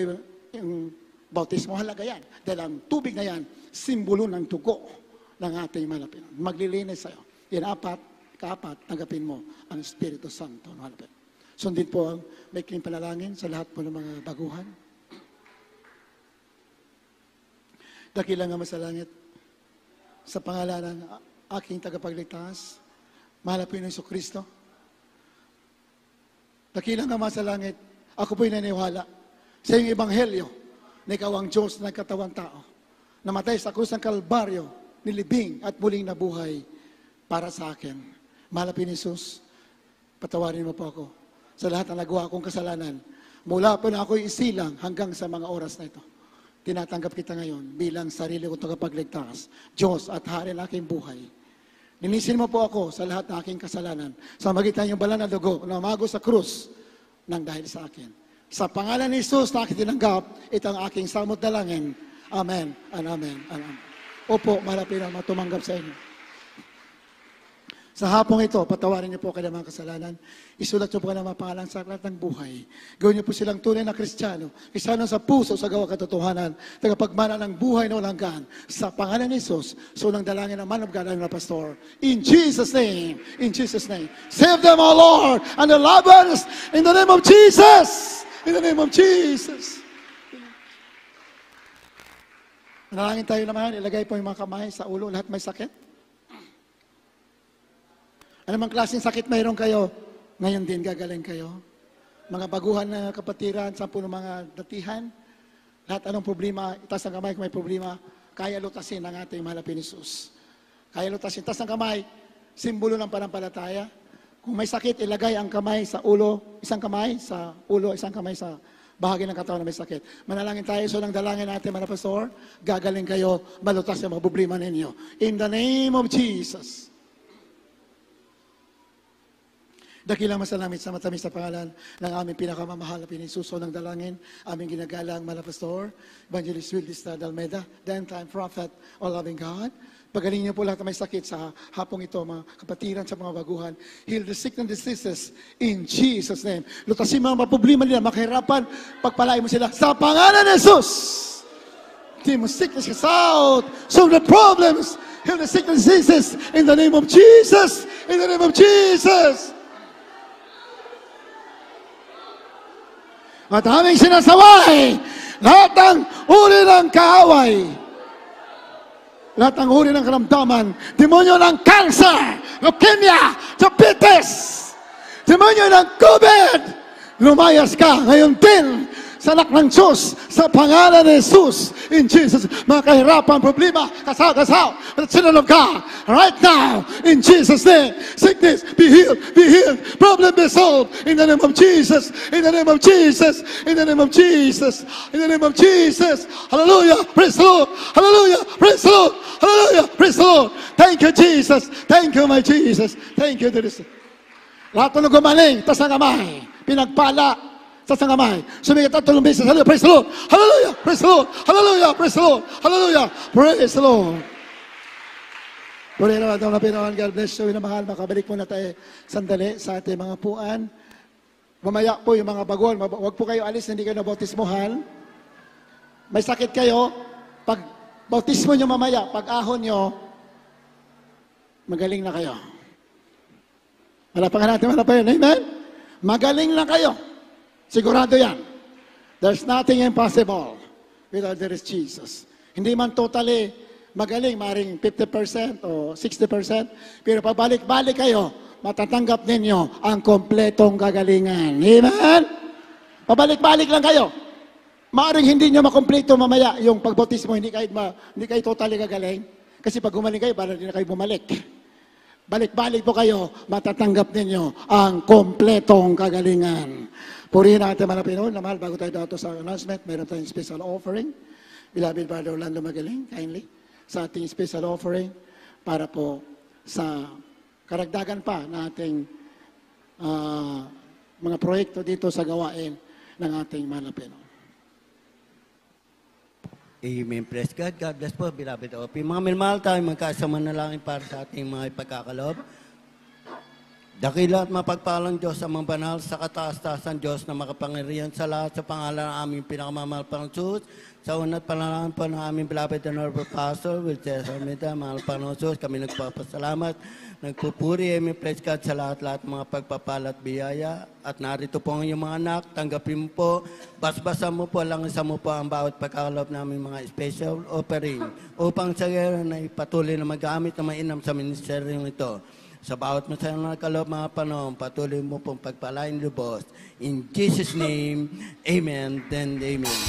yung bautismo. Halaga yan. Dahil ang tubig na yan, simbolo ng dugo ng ating malapitan. Maglilinis sa'yo. Yan apat, dapat tanggapin mo ang Espiritu Santo. Malapit. Sundin po ang maikling panalangin sa lahat po ng mga baguhan. Dakilang nga masalangit, sa pangalan ng aking tagapagligtas, mahal po yun ng Kristo. Dakilang nga masalangit, ako po'y naniwala sa iyong ebanghelyo na ikaw ang Diyos na katawang tao. Namatay sa krus ng Kalbaryo, nilibing at muling nabuhay para sa akin. Malapin Jesus, patawarin mo po ako sa lahat ng nagawa kong kasalanan. Mula pa na ako'y isilang hanggang sa mga oras na ito. Tinatanggap kita ngayon bilang sarili ko tagapagligtas, Diyos at hari ng aking buhay. Ninisin mo po ako sa lahat ng aking kasalanan sa magitan yung balan na dugo na umago sa krus ng dahil sa akin. Sa pangalan ni Jesus na aking tinanggap, itang aking samot dalangin. Amen and amen and amen. Opo, malapit na matumanggap sa inyo. Sa hapong ito, patawarin niyo po kanilang mga kasalanan. Isulat niyo po kanilang mga pangalan sa aklat ng buhay. Gawin niyo po silang tunay na kristyano. Kristyano sa puso, sa gawa katotohanan. Tagapagmana ng buhay na walang gaan. Sa pangalan ni Jesus, so nang dalangin ng man of God na pastor. In Jesus' name. In Jesus' name. Save them, O Lord, and the lovers in the name of Jesus. In the name of Jesus. Manalangin tayo naman, ilagay po yung mga kamay sa ulo, lahat may sakit. Anong klaseng sakit mayroon kayo, ngayon din gagaling kayo. Mga baguhan na kapatiran, sampu ng mga datihan, lahat anong problema, itas ang kamay kung may problema, kaya lutasin ang ating mahal na Jesus. Kaya lutasin. Itas ang kamay, simbolo ng panampalataya. Kung may sakit, ilagay ang kamay sa ulo, isang kamay sa ulo, isang kamay sa bahagi ng katawan na may sakit. Manalangin tayo, so nang dalangin natin, mga pastor, gagaling kayo, malutas yung mga problema ninyo. In the name of Jesus. Dakilang masalamit sa matamis na pangalan ng aming pinakamamahal na pinisuso ng dalangin, aming ginagalang malapastor, Evangelist Wildista Dalmeda, the end time prophet, all loving God. Pagaling niyo po lahat na may sakit sa hapong ito, mga kapatiran sa mga baguhan. Heal the sick and diseases in Jesus' name. Lutasin mo ang mga problema nila, makahirapan, pagpalain mo sila sa pangalan ni Jesus! Demon sickness is out. So the problems, heal the sickness diseases in the name of Jesus. In the name of Jesus. At aming sinasaway lahat ng uri ng kaaway. Lahat ng uri ng karamdaman. Demonyo ng cancer, leukemia, diabetes. Demonyo ng COVID. Lumayas ka ngayon din sa ng Diyos, sa pangalan ni Jesus, in Jesus, mga kahirapan, problema, kasaw-kasaw, children of God right now, in Jesus' name, sickness, be healed, be healed, problem be solved, in the name of Jesus, in the name of Jesus, in the name of Jesus, in the name of Jesus, hallelujah, praise the Lord, hallelujah, praise the Lord, hallelujah, praise the Lord, thank you Jesus, thank you my Jesus, thank you, there is, lahat na gumaling, tas ang kamay, pinagpala, sa sangamay. Sumigat at tulong beses. Hallelujah. Praise the Lord. Hallelujah. Praise the Lord. Hallelujah. Praise the Lord. Hallelujah. Praise the Lord. Puri naman itong napinawan. God bless you. Inamahal, makabalik muna tayo sandali sa ating mga puan. Mamaya po yung mga baguan. Huwag po kayo alis, hindi kayo nabautismohan. May sakit kayo. Pag bautismo nyo mamaya, pag ahon nyo, magaling na kayo. Malapangan natin, malapangan. Amen? Magaling na kayo. Sigurado yan. There's nothing impossible without there is Jesus. Hindi man totally magaling, maring 50% o 60%, pero pabalik-balik kayo, matatanggap ninyo ang kompletong kagalingan. Amen? Pabalik-balik lang kayo. Maaring hindi nyo makompleto mamaya yung pagbautismo, hindi kayo, ma, hindi kayo totally gagaling. Kasi pag humaling kayo, parang hindi na kayo bumalik. Balik-balik po kayo, matatanggap ninyo ang kompletong kagalingan. Purihin natin mga Pinoon na mahal bago tayo dato sa announcement. Meron tayong special offering. Beloved Brother Orlando Magaling, kindly, sa ating special offering para po sa karagdagan pa na ating uh, mga proyekto dito sa gawain ng ating mahal na Pinoon. Amen. Bless God. God bless po, beloved OP. Mga minmahal tayo, magkasama na lang para sa ating mga ipagkakaloob. Dakila at mapagpalang Diyos ang mga banal sa kataas-taasan Diyos na makapangyarihan sa lahat sa pangalan ng aming pinakamamahal pang Sus. Sa unat panalaman po ng aming beloved and honorable pastor, Will Cesar Mita, mahal Panginoon Sus, kami nagpapasalamat, nagpupuri, amen, praise God sa lahat-lahat mga at biyaya. At narito po ang iyong mga anak, tanggapin mo po, basbasan mo po, langisan mo po ang bawat pagkakalap namin mga special offering upang sa na ipatuloy na magamit na mainam sa ministeryong ito. Sa bawat masayang na kaloob, mga Panginoon, patuloy mo pong pagpalain Boss. In Jesus' name, Amen and Amen.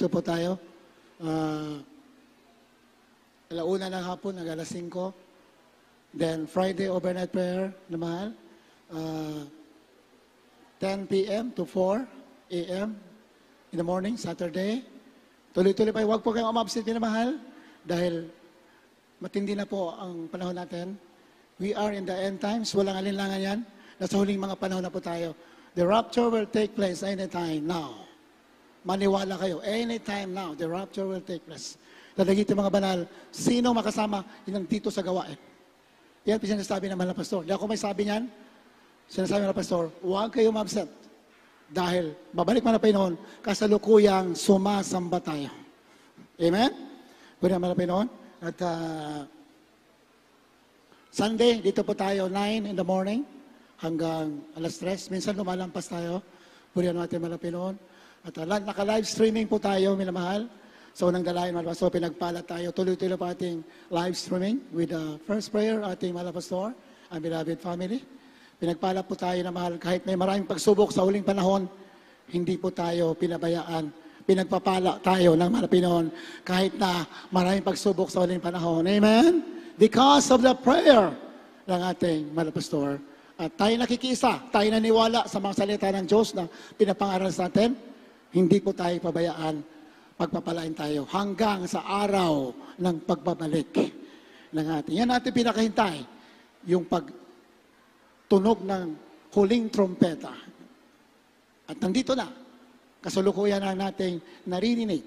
Dito po tayo. Uh, alauna ng hapon, ng alas 5. Then Friday overnight prayer naman. Ah, uh, 10 p.m. to 4 a.m. in the morning, Saturday. Tuloy-tuloy pa. Huwag po kayong umabsent, minamahal. Dahil matindi na po ang panahon natin. We are in the end times. Walang alinlangan yan. Nasa huling mga panahon na po tayo. The rapture will take place anytime now maniwala kayo, anytime now, the rapture will take place. Lalagit mga banal, sino makasama, yun dito sa gawain. Eh? Yan ang sinasabi naman ng pastor. Di ako may sabi niyan, sinasabi ng pastor, huwag kayo ma Dahil babalik man na Panginoon, kasalukuyang sumasamba tayo. Amen? Good naman na Panginoon. At uh, Sunday, dito po tayo 9 in the morning hanggang alas 3. Minsan lumalampas tayo. Burihan natin malapinoon. At uh, naka-live streaming po tayo, minamahal. So, nang dalayan, mga pinagpala tayo. Tuloy-tuloy pa ating live streaming with the uh, first prayer, ating mga pastor, ang beloved family. Pinagpala po tayo na mahal. Kahit may maraming pagsubok sa huling panahon, hindi po tayo pinabayaan pinagpapala tayo ng mga kahit na maraming pagsubok sa huling panahon. Amen? Because of the prayer ng ating mga At tayo nakikisa, tayo naniwala sa mga salita ng Diyos na pinapangaral sa atin. Hindi po tayo pabayaan, pagpapalain tayo hanggang sa araw ng pagbabalik ng ating. Yan natin pinakahintay, yung pagtunog ng huling trompeta. At nandito na, kasalukuyan na nating naririnig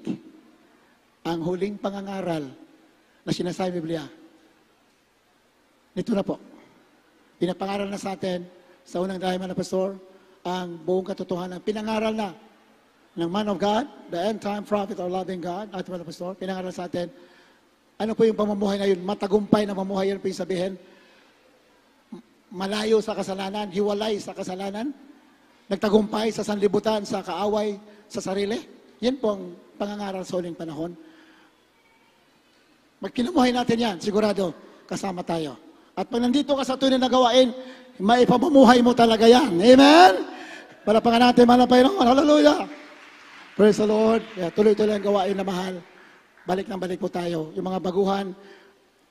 ang huling pangangaral na sinasabi Biblia. Nito na po. Pinapangaral na sa atin sa unang dahil na pastor ang buong katotohanan. Pinangaral na ng man of God, the end time prophet our loving God, at mga pastor, pinangaral sa atin, ano po yung pamumuhay na yun? Matagumpay na pamumuhay yun po sabihin. Malayo sa kasalanan, hiwalay sa kasalanan, nagtagumpay sa sanlibutan, sa kaaway, sa sarili. Yan po ang pangangaral sa uling panahon. Magkinamuhay natin yan, sigurado, kasama tayo. At pag nandito ka sa tunay na gawain, maipamumuhay mo talaga yan. Amen? Para pa nga natin, malapain Hallelujah! Praise the Lord. Yeah, tuloy-tuloy ang gawain na mahal. Balik ng balik po tayo. Yung mga baguhan,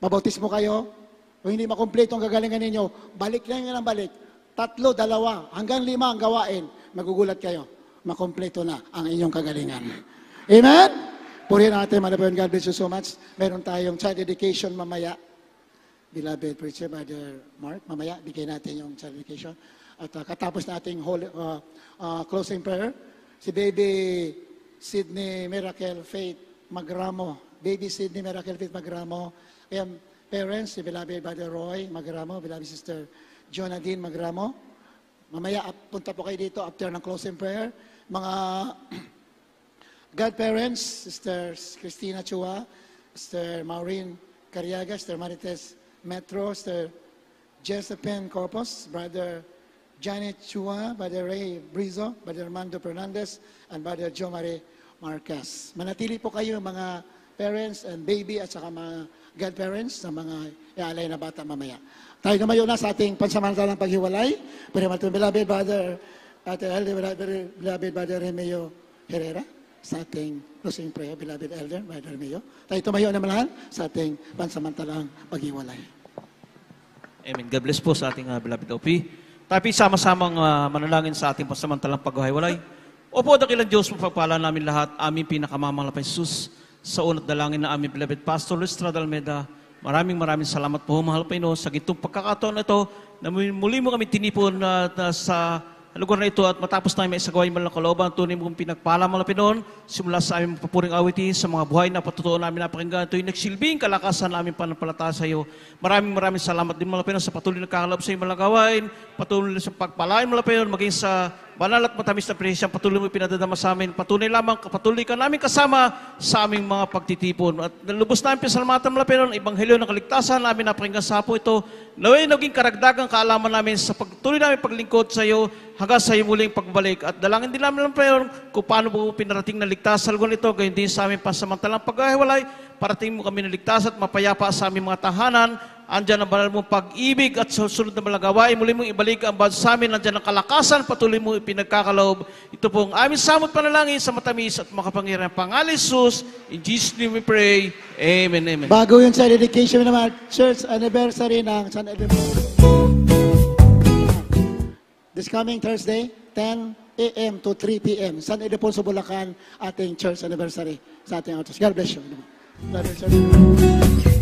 mabautis mo kayo, Kung hindi makumpleto ang gagalingan ninyo, balik lang ng balik. Tatlo, dalawa, hanggang lima ang gawain. Magugulat kayo. Makumpleto na ang inyong kagalingan. Amen? Puri natin, Mother God bless you so much. Meron tayong child education mamaya. Beloved preacher, Brother Mark, mamaya bigay natin yung child education. At uh, katapos nating holy, uh, uh, closing prayer, si baby Sydney Miracle Faith Magramo. Baby Sydney Miracle Faith Magramo. Ayan, parents, si Bilabi Brother Roy Magramo, Bilabi Sister Jonadine Magramo. Mamaya, punta po kayo dito after ng closing prayer. Mga (clears throat) godparents, Sisters Christina Chua, Sister Maureen Cariaga, Sister Marites Metro, Sister Josephine Corpus, Brother Janet Chua, Brother Ray Brizo, Brother Armando Fernandez, and Brother Jomare Marquez. Manatili po kayo mga parents and baby at saka mga godparents sa mga iaalay na bata mamaya. Tayo lumayo na sa ating pansamantalang paghiwalay. Pero matang beloved brother, at elder, beloved brother Remeo Herrera, sa ating closing prayer, beloved elder, brother Remeo. Tayo tumayo na malahan sa ating pansamantalang paghiwalay. Amen. God bless po sa ating uh, beloved OP. Tapi sama-samang sama uh, manalangin sa ating pasamantalang paghahiwalay. Opo, dakilang Diyos, mapagpala namin lahat, aming pinakamamahal pa Jesus, sa unat dalangin na aming beloved Pastor Luis Tradalmeda. Maraming maraming salamat po, mahal Panginoon, sa gitong pagkakataon ito, na muli mo kami tinipon uh, sa lugar na ito at matapos na may isagawa yung malang kalooban, tunay mong pinagpala mga Pinoon, simula sa aming papuring awitin, sa mga buhay na patutuon namin napakinggan, ito'y nagsilbing kalakasan namin panampalata sa iyo. Maraming maraming salamat din mga Pinoon sa patuloy na kakalab sa iyong malang gawain, patuloy sa pagpalain mga Pinoon, maging sa banal at matamis na presya, patuloy mo pinadadama sa amin. Patuloy lamang, patuloy ka namin kasama sa aming mga pagtitipon. At nalubos na pinasalamatan mo mula pero ng Ebanghelyo ng Kaligtasan namin napakinggan sa po ito. Naway naging karagdagang kaalaman namin sa pagtuloy namin paglingkod sa iyo hanggang sa iyo muling pagbalik. At dalangin din namin ng prayer kung paano mo pinarating na ligtas sa lugar nito, gayon din sa aming pansamantalang paghahiwalay, parating mo kami na ligtas at mapayapa sa aming mga tahanan Andiyan ang banal mong pag-ibig at susunod na malagawain. Muli mong ibalik ang bansa amin. Andiyan ang kalakasan. Patuloy mo ipinagkakalaob. Ito po ang aming samot panalangin sa matamis at makapangyarihan pangalan Jesus. In Jesus' name we pray. Amen, amen. Bago yung sa dedication naman, church anniversary ng San Edwin. This coming Thursday, 10 a.m. to 3 p.m. San Ildefonso, Bulacan, ating church anniversary sa ating autos. God bless you. God bless you.